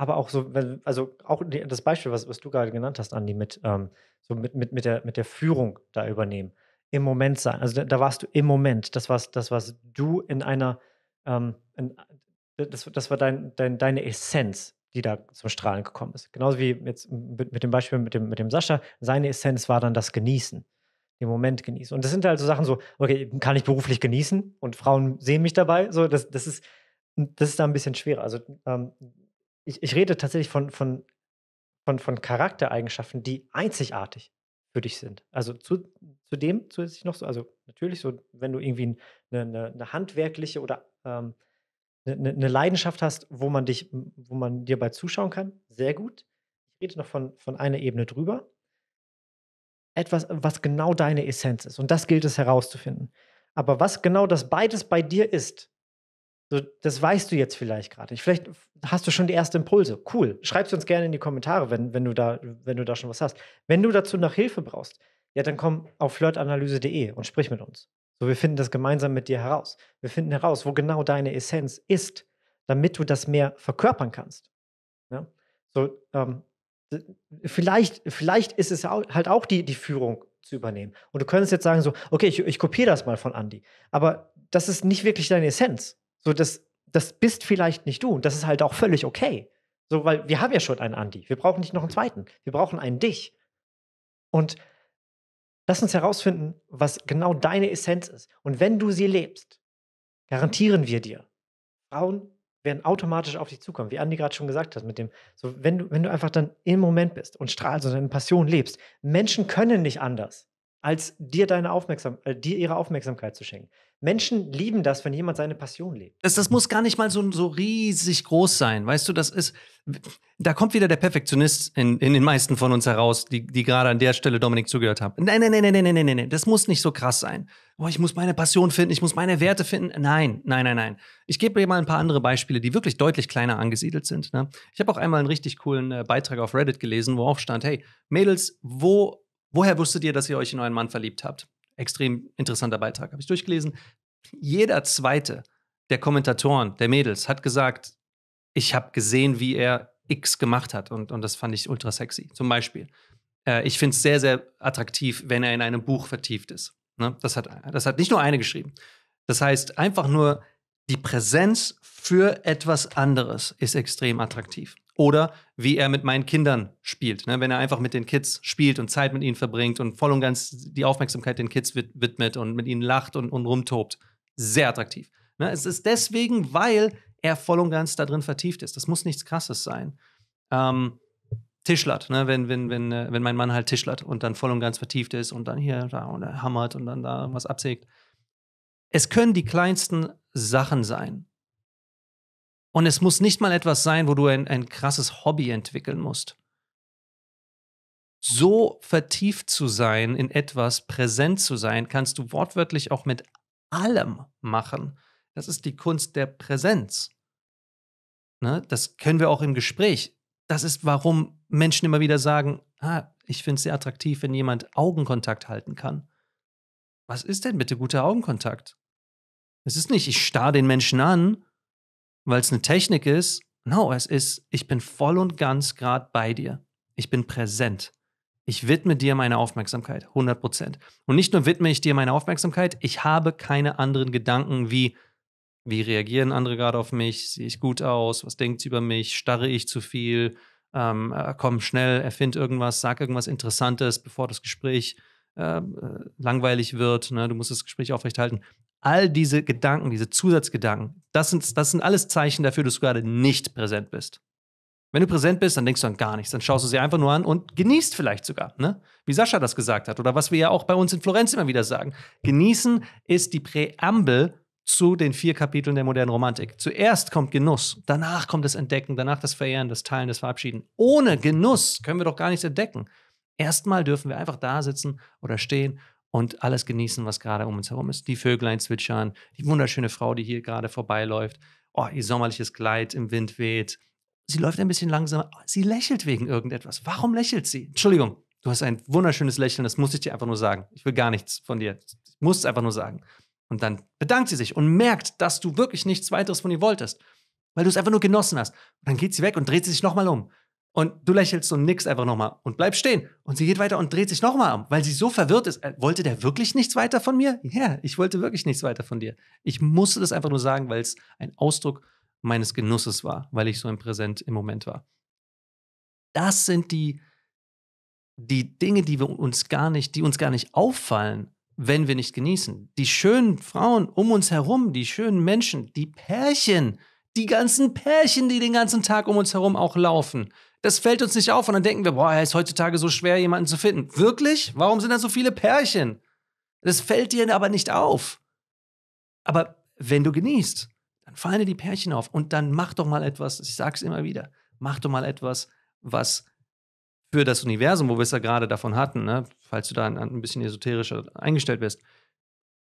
Aber auch so, also auch das Beispiel, was, was du gerade genannt hast, Andi, mit, ähm, so mit, mit, mit, der, mit der Führung da übernehmen. Im Moment sein. Also da, da warst du im Moment. Das warst, das warst du in einer, ähm, in, das, das war dein, dein, deine Essenz die da zum Strahlen gekommen ist. Genauso wie jetzt mit, mit dem Beispiel mit dem, mit dem Sascha, seine Essenz war dann das Genießen den Moment genießen. Und das sind halt so Sachen so, okay, kann ich beruflich genießen und Frauen sehen mich dabei. So, das, das, ist, das ist da ein bisschen schwerer. Also ähm, ich, ich rede tatsächlich von, von, von, von Charaktereigenschaften, die einzigartig für dich sind. Also zu, zu dem zusätzlich noch so, also natürlich so, wenn du irgendwie eine, eine, eine handwerkliche oder ähm, eine, eine ne Leidenschaft hast, wo man dich, wo man dir bei zuschauen kann, sehr gut. Ich rede noch von, von einer Ebene drüber. Etwas, was genau deine Essenz ist. Und das gilt es herauszufinden. Aber was genau das beides bei dir ist, so, das weißt du jetzt vielleicht gerade. Vielleicht hast du schon die ersten Impulse. Cool. Schreib's uns gerne in die Kommentare, wenn, wenn, du da, wenn du da schon was hast. Wenn du dazu noch Hilfe brauchst, ja, dann komm auf flirtanalyse.de und sprich mit uns. So, wir finden das gemeinsam mit dir heraus. Wir finden heraus, wo genau deine Essenz ist, damit du das mehr verkörpern kannst. Ja? So, ähm, vielleicht, vielleicht ist es halt auch die, die Führung zu übernehmen. Und du könntest jetzt sagen, so, okay, ich, ich kopiere das mal von Andy. Aber das ist nicht wirklich deine Essenz. So, das, das bist vielleicht nicht du. Und das ist halt auch völlig okay. So, weil wir haben ja schon einen Andy. Wir brauchen nicht noch einen zweiten. Wir brauchen einen dich. Und Lass uns herausfinden, was genau deine Essenz ist. Und wenn du sie lebst, garantieren wir dir, Frauen werden automatisch auf dich zukommen, wie Andi gerade schon gesagt hat, mit dem, so wenn du, wenn du einfach dann im Moment bist und strahlst und deine Passion lebst, Menschen können nicht anders, als dir deine Aufmerksamkeit, äh, dir ihre Aufmerksamkeit zu schenken. Menschen lieben das, wenn jemand seine Passion lebt. Das, das muss gar nicht mal so, so riesig groß sein. Weißt du, das ist, da kommt wieder der Perfektionist in, in den meisten von uns heraus, die, die gerade an der Stelle Dominik zugehört haben. Nein, nein, nein, nein, nein, nein, nein, nein, das muss nicht so krass sein. Oh, ich muss meine Passion finden, ich muss meine Werte finden. Nein, nein, nein, nein. Ich gebe dir mal ein paar andere Beispiele, die wirklich deutlich kleiner angesiedelt sind. Ne? Ich habe auch einmal einen richtig coolen äh, Beitrag auf Reddit gelesen, wo aufstand: hey, Mädels, wo, woher wusstet ihr, dass ihr euch in euren Mann verliebt habt? extrem interessanter Beitrag, habe ich durchgelesen. Jeder zweite der Kommentatoren, der Mädels, hat gesagt, ich habe gesehen, wie er X gemacht hat und, und das fand ich ultra sexy. Zum Beispiel. Äh, ich finde es sehr, sehr attraktiv, wenn er in einem Buch vertieft ist. Ne? Das, hat, das hat nicht nur eine geschrieben. Das heißt, einfach nur die Präsenz für etwas anderes ist extrem attraktiv. Oder wie er mit meinen Kindern spielt. Ne? Wenn er einfach mit den Kids spielt und Zeit mit ihnen verbringt und voll und ganz die Aufmerksamkeit den Kids widmet und mit ihnen lacht und, und rumtobt. Sehr attraktiv. Ne? Es ist deswegen, weil er voll und ganz da drin vertieft ist. Das muss nichts Krasses sein. Ähm, Tischlert, ne? wenn, wenn, wenn, äh, wenn mein Mann halt Tischlert und dann voll und ganz vertieft ist und dann hier da und er hammert und dann da was absägt. Es können die kleinsten Sachen sein. Und es muss nicht mal etwas sein, wo du ein, ein krasses Hobby entwickeln musst. So vertieft zu sein in etwas, präsent zu sein, kannst du wortwörtlich auch mit allem machen. Das ist die Kunst der Präsenz. Ne? Das können wir auch im Gespräch. Das ist, warum Menschen immer wieder sagen, ah, ich finde es sehr attraktiv, wenn jemand Augenkontakt halten kann. Was ist denn bitte guter Augenkontakt? Es ist nicht, ich starre den Menschen an weil es eine Technik ist. No, es ist, ich bin voll und ganz gerade bei dir. Ich bin präsent. Ich widme dir meine Aufmerksamkeit, 100 Und nicht nur widme ich dir meine Aufmerksamkeit, ich habe keine anderen Gedanken wie, wie reagieren andere gerade auf mich? Sehe ich gut aus? Was denkt sie über mich? Starre ich zu viel? Ähm, äh, komm schnell, erfind irgendwas, sag irgendwas Interessantes, bevor das Gespräch äh, äh langweilig wird. Ne? Du musst das Gespräch aufrechthalten. All diese Gedanken, diese Zusatzgedanken, das sind, das sind alles Zeichen dafür, dass du gerade nicht präsent bist. Wenn du präsent bist, dann denkst du an gar nichts. Dann schaust du sie einfach nur an und genießt vielleicht sogar, ne? wie Sascha das gesagt hat oder was wir ja auch bei uns in Florenz immer wieder sagen. Genießen ist die Präambel zu den vier Kapiteln der modernen Romantik. Zuerst kommt Genuss, danach kommt das Entdecken, danach das Verehren, das Teilen, das Verabschieden. Ohne Genuss können wir doch gar nichts entdecken. Erstmal dürfen wir einfach da sitzen oder stehen und alles genießen, was gerade um uns herum ist. Die Vöglein zwitschern, die wunderschöne Frau, die hier gerade vorbeiläuft, oh, ihr sommerliches Kleid im Wind weht. Sie läuft ein bisschen langsamer, sie lächelt wegen irgendetwas. Warum lächelt sie? Entschuldigung, du hast ein wunderschönes Lächeln, das muss ich dir einfach nur sagen. Ich will gar nichts von dir, ich muss es einfach nur sagen. Und dann bedankt sie sich und merkt, dass du wirklich nichts weiteres von ihr wolltest, weil du es einfach nur genossen hast. Und dann geht sie weg und dreht sie sich nochmal um. Und du lächelst und nix einfach nochmal und bleibst stehen. Und sie geht weiter und dreht sich nochmal um, weil sie so verwirrt ist. Äh, wollte der wirklich nichts weiter von mir? Ja, yeah, ich wollte wirklich nichts weiter von dir. Ich musste das einfach nur sagen, weil es ein Ausdruck meines Genusses war, weil ich so im Präsent im Moment war. Das sind die, die Dinge, die wir uns gar nicht, die uns gar nicht auffallen, wenn wir nicht genießen. Die schönen Frauen um uns herum, die schönen Menschen, die Pärchen, die ganzen Pärchen, die den ganzen Tag um uns herum auch laufen das fällt uns nicht auf und dann denken wir, boah, er ist heutzutage so schwer, jemanden zu finden. Wirklich? Warum sind da so viele Pärchen? Das fällt dir aber nicht auf. Aber wenn du genießt, dann fallen dir die Pärchen auf und dann mach doch mal etwas, ich sag's immer wieder, mach doch mal etwas, was für das Universum, wo wir es ja gerade davon hatten, ne, falls du da ein, ein bisschen esoterischer eingestellt bist,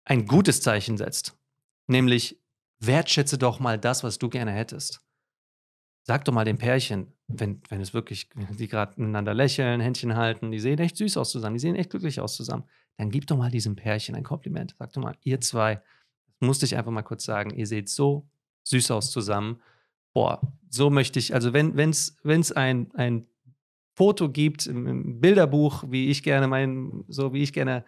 ein gutes Zeichen setzt. Nämlich wertschätze doch mal das, was du gerne hättest. Sag doch mal dem Pärchen, wenn, wenn es wirklich, wenn die gerade miteinander lächeln, Händchen halten, die sehen echt süß aus zusammen, die sehen echt glücklich aus zusammen, dann gib doch mal diesem Pärchen ein Kompliment. Sag doch mal, ihr zwei, musste ich einfach mal kurz sagen, ihr seht so süß aus zusammen. Boah, so möchte ich, also wenn es wenn's ein, ein Foto gibt im, im Bilderbuch, wie ich gerne mein, so wie ich gerne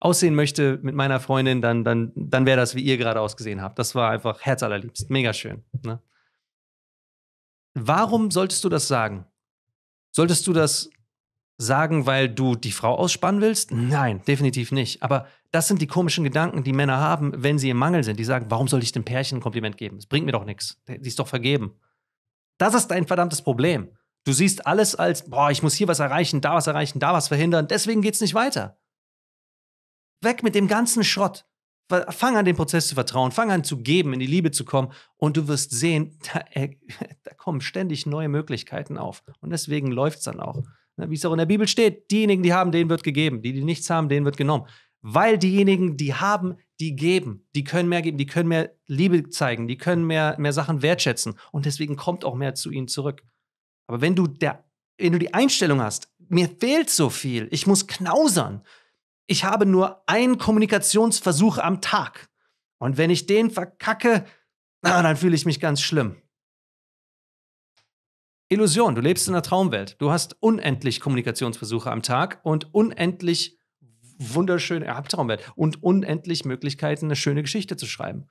aussehen möchte mit meiner Freundin, dann, dann, dann wäre das, wie ihr gerade ausgesehen habt. Das war einfach herzallerliebst. Mega schön. Ne? Warum solltest du das sagen? Solltest du das sagen, weil du die Frau ausspannen willst? Nein, definitiv nicht. Aber das sind die komischen Gedanken, die Männer haben, wenn sie im Mangel sind. Die sagen, warum soll ich dem Pärchen ein Kompliment geben? Es bringt mir doch nichts. Sie ist doch vergeben. Das ist dein verdammtes Problem. Du siehst alles als, boah, ich muss hier was erreichen, da was erreichen, da was verhindern. Deswegen geht es nicht weiter. Weg mit dem ganzen Schrott. Fang an, den Prozess zu vertrauen, fang an zu geben, in die Liebe zu kommen und du wirst sehen, [laughs] da, äh, da kommen ständig neue Möglichkeiten auf. Und deswegen läuft es dann auch. Ne, wie es auch in der Bibel steht, diejenigen, die haben, denen wird gegeben. Die, die nichts haben, denen wird genommen. Weil diejenigen, die haben, die geben. Die können mehr geben, die können mehr Liebe zeigen, die können mehr, mehr Sachen wertschätzen. Und deswegen kommt auch mehr zu ihnen zurück. Aber wenn du, der, wenn du die Einstellung hast, mir fehlt so viel, ich muss knausern, ich habe nur einen Kommunikationsversuch am Tag. Und wenn ich den verkacke, na, dann fühle ich mich ganz schlimm. Illusion, du lebst in einer Traumwelt. Du hast unendlich Kommunikationsversuche am Tag und unendlich wunderschöne ja, Traumwelt und unendlich Möglichkeiten, eine schöne Geschichte zu schreiben.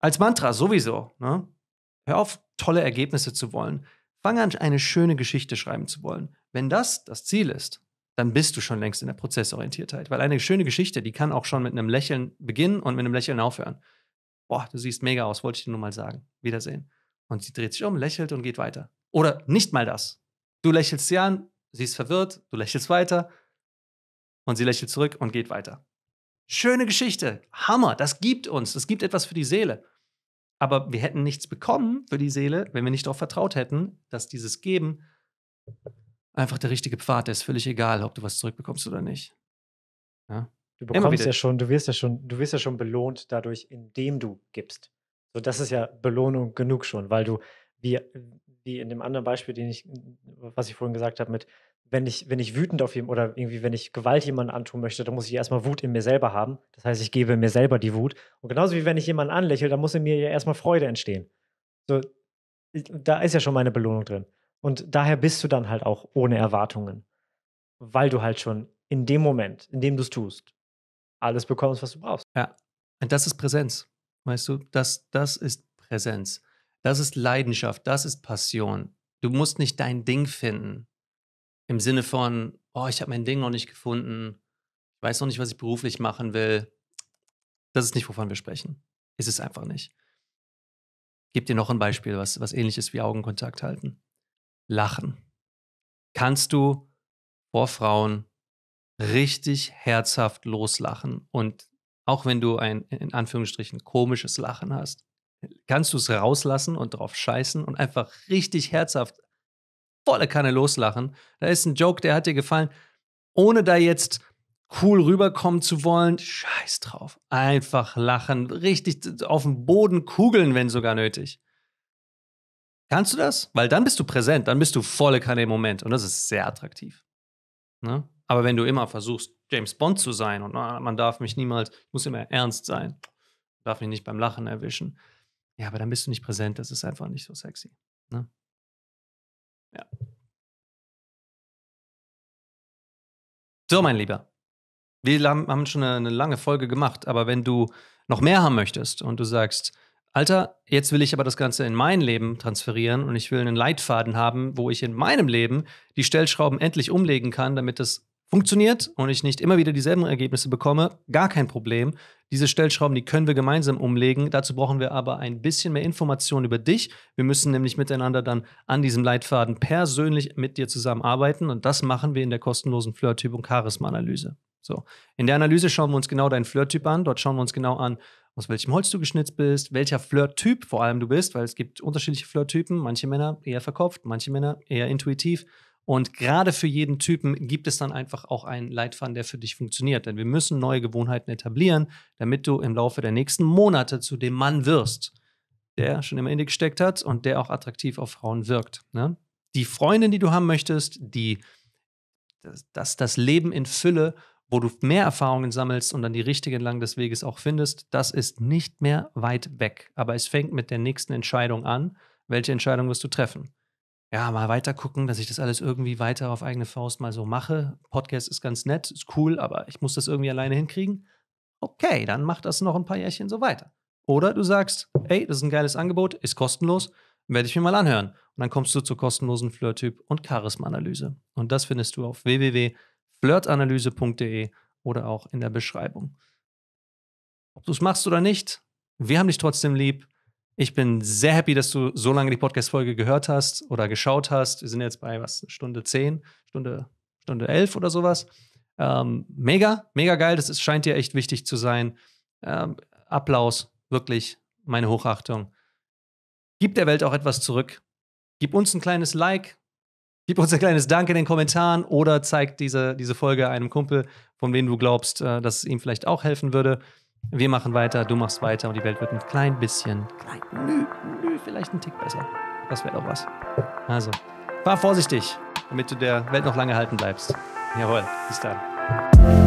Als Mantra sowieso. Ne? Hör auf, tolle Ergebnisse zu wollen. Fang an, eine schöne Geschichte schreiben zu wollen. Wenn das das Ziel ist, dann bist du schon längst in der Prozessorientiertheit. Weil eine schöne Geschichte, die kann auch schon mit einem Lächeln beginnen und mit einem Lächeln aufhören. Boah, du siehst mega aus, wollte ich dir nur mal sagen. Wiedersehen. Und sie dreht sich um, lächelt und geht weiter. Oder nicht mal das. Du lächelst sie an, sie ist verwirrt, du lächelst weiter und sie lächelt zurück und geht weiter. Schöne Geschichte, Hammer, das gibt uns, das gibt etwas für die Seele. Aber wir hätten nichts bekommen für die Seele, wenn wir nicht darauf vertraut hätten, dass dieses Geben einfach der richtige Pfad. Der ist völlig egal, ob du was zurückbekommst oder nicht. Ja? Du bekommst ja schon, du wirst ja schon, du wirst ja schon belohnt dadurch, indem du gibst. So, das ist ja Belohnung genug schon, weil du, wie, wie in dem anderen Beispiel, den ich, was ich vorhin gesagt habe, mit wenn ich, wenn ich wütend auf jemanden oder irgendwie, wenn ich Gewalt jemandem antun möchte, dann muss ich erstmal Wut in mir selber haben. Das heißt, ich gebe mir selber die Wut. Und genauso wie wenn ich jemanden anlächle, dann muss in mir ja erstmal Freude entstehen. So, da ist ja schon meine Belohnung drin. Und daher bist du dann halt auch ohne Erwartungen, weil du halt schon in dem Moment, in dem du es tust, alles bekommst, was du brauchst. Ja, und das ist Präsenz. Weißt du, das, das ist Präsenz. Das ist Leidenschaft, das ist Passion. Du musst nicht dein Ding finden. Im Sinne von, oh, ich habe mein Ding noch nicht gefunden. Ich weiß noch nicht, was ich beruflich machen will. Das ist nicht, wovon wir sprechen. Ist es einfach nicht. Ich gebe dir noch ein Beispiel, was, was ähnlich ist wie Augenkontakt halten. Lachen. Kannst du vor Frauen richtig herzhaft loslachen und auch wenn du ein in Anführungsstrichen komisches Lachen hast, kannst du es rauslassen und drauf scheißen und einfach richtig herzhaft volle Kanne loslachen. Da ist ein Joke, der hat dir gefallen, ohne da jetzt cool rüberkommen zu wollen, scheiß drauf. Einfach lachen, richtig auf den Boden kugeln, wenn sogar nötig. Kannst du das? Weil dann bist du präsent, dann bist du volle Kanne im Moment und das ist sehr attraktiv. Ne? Aber wenn du immer versuchst, James Bond zu sein und na, ah, man darf mich niemals, ich muss immer ernst sein, darf mich nicht beim Lachen erwischen, ja, aber dann bist du nicht präsent, das ist einfach nicht so sexy. Ne? Ja. So, mein Lieber, wir haben schon eine, eine lange Folge gemacht, aber wenn du noch mehr haben möchtest und du sagst, Alter, jetzt will ich aber das Ganze in mein Leben transferieren und ich will einen Leitfaden haben, wo ich in meinem Leben die Stellschrauben endlich umlegen kann, damit das funktioniert und ich nicht immer wieder dieselben Ergebnisse bekomme, gar kein Problem. Diese Stellschrauben, die können wir gemeinsam umlegen. Dazu brauchen wir aber ein bisschen mehr Informationen über dich. Wir müssen nämlich miteinander dann an diesem Leitfaden persönlich mit dir zusammenarbeiten und das machen wir in der kostenlosen und Charisma-Analyse. So. In der Analyse schauen wir uns genau deinen Flirttyp an. Dort schauen wir uns genau an, aus welchem Holz du geschnitzt bist, welcher Flirt-Typ vor allem du bist, weil es gibt unterschiedliche Flirt-Typen. Manche Männer eher verkopft, manche Männer eher intuitiv. Und gerade für jeden Typen gibt es dann einfach auch einen Leitfaden, der für dich funktioniert. Denn wir müssen neue Gewohnheiten etablieren, damit du im Laufe der nächsten Monate zu dem Mann wirst, der schon immer in dir gesteckt hat und der auch attraktiv auf Frauen wirkt. Ne? Die Freundin, die du haben möchtest, die, das, das Leben in Fülle wo du mehr Erfahrungen sammelst und dann die richtigen entlang des Weges auch findest, das ist nicht mehr weit weg. Aber es fängt mit der nächsten Entscheidung an. Welche Entscheidung wirst du treffen? Ja, mal weiter gucken, dass ich das alles irgendwie weiter auf eigene Faust mal so mache. Podcast ist ganz nett, ist cool, aber ich muss das irgendwie alleine hinkriegen. Okay, dann mach das noch ein paar Jährchen so weiter. Oder du sagst, hey, das ist ein geiles Angebot, ist kostenlos, werde ich mir mal anhören. Und dann kommst du zur kostenlosen Flirtyp- und Charisma-Analyse. Und das findest du auf www flirtanalyse.de oder auch in der Beschreibung. Ob du es machst oder nicht, wir haben dich trotzdem lieb. Ich bin sehr happy, dass du so lange die Podcast-Folge gehört hast oder geschaut hast. Wir sind jetzt bei was, Stunde 10, Stunde, Stunde 11 oder sowas. Ähm, mega, mega geil. Das ist, scheint dir echt wichtig zu sein. Ähm, Applaus, wirklich meine Hochachtung. Gib der Welt auch etwas zurück. Gib uns ein kleines Like, Gib uns ein kleines Dank in den Kommentaren oder zeig diese, diese Folge einem Kumpel, von wem du glaubst, äh, dass es ihm vielleicht auch helfen würde. Wir machen weiter, du machst weiter und die Welt wird ein klein bisschen, klein, nö, nö, vielleicht ein Tick besser. Das wäre doch was. Also, fahr vorsichtig, damit du der Welt noch lange halten bleibst. Jawohl, bis dann.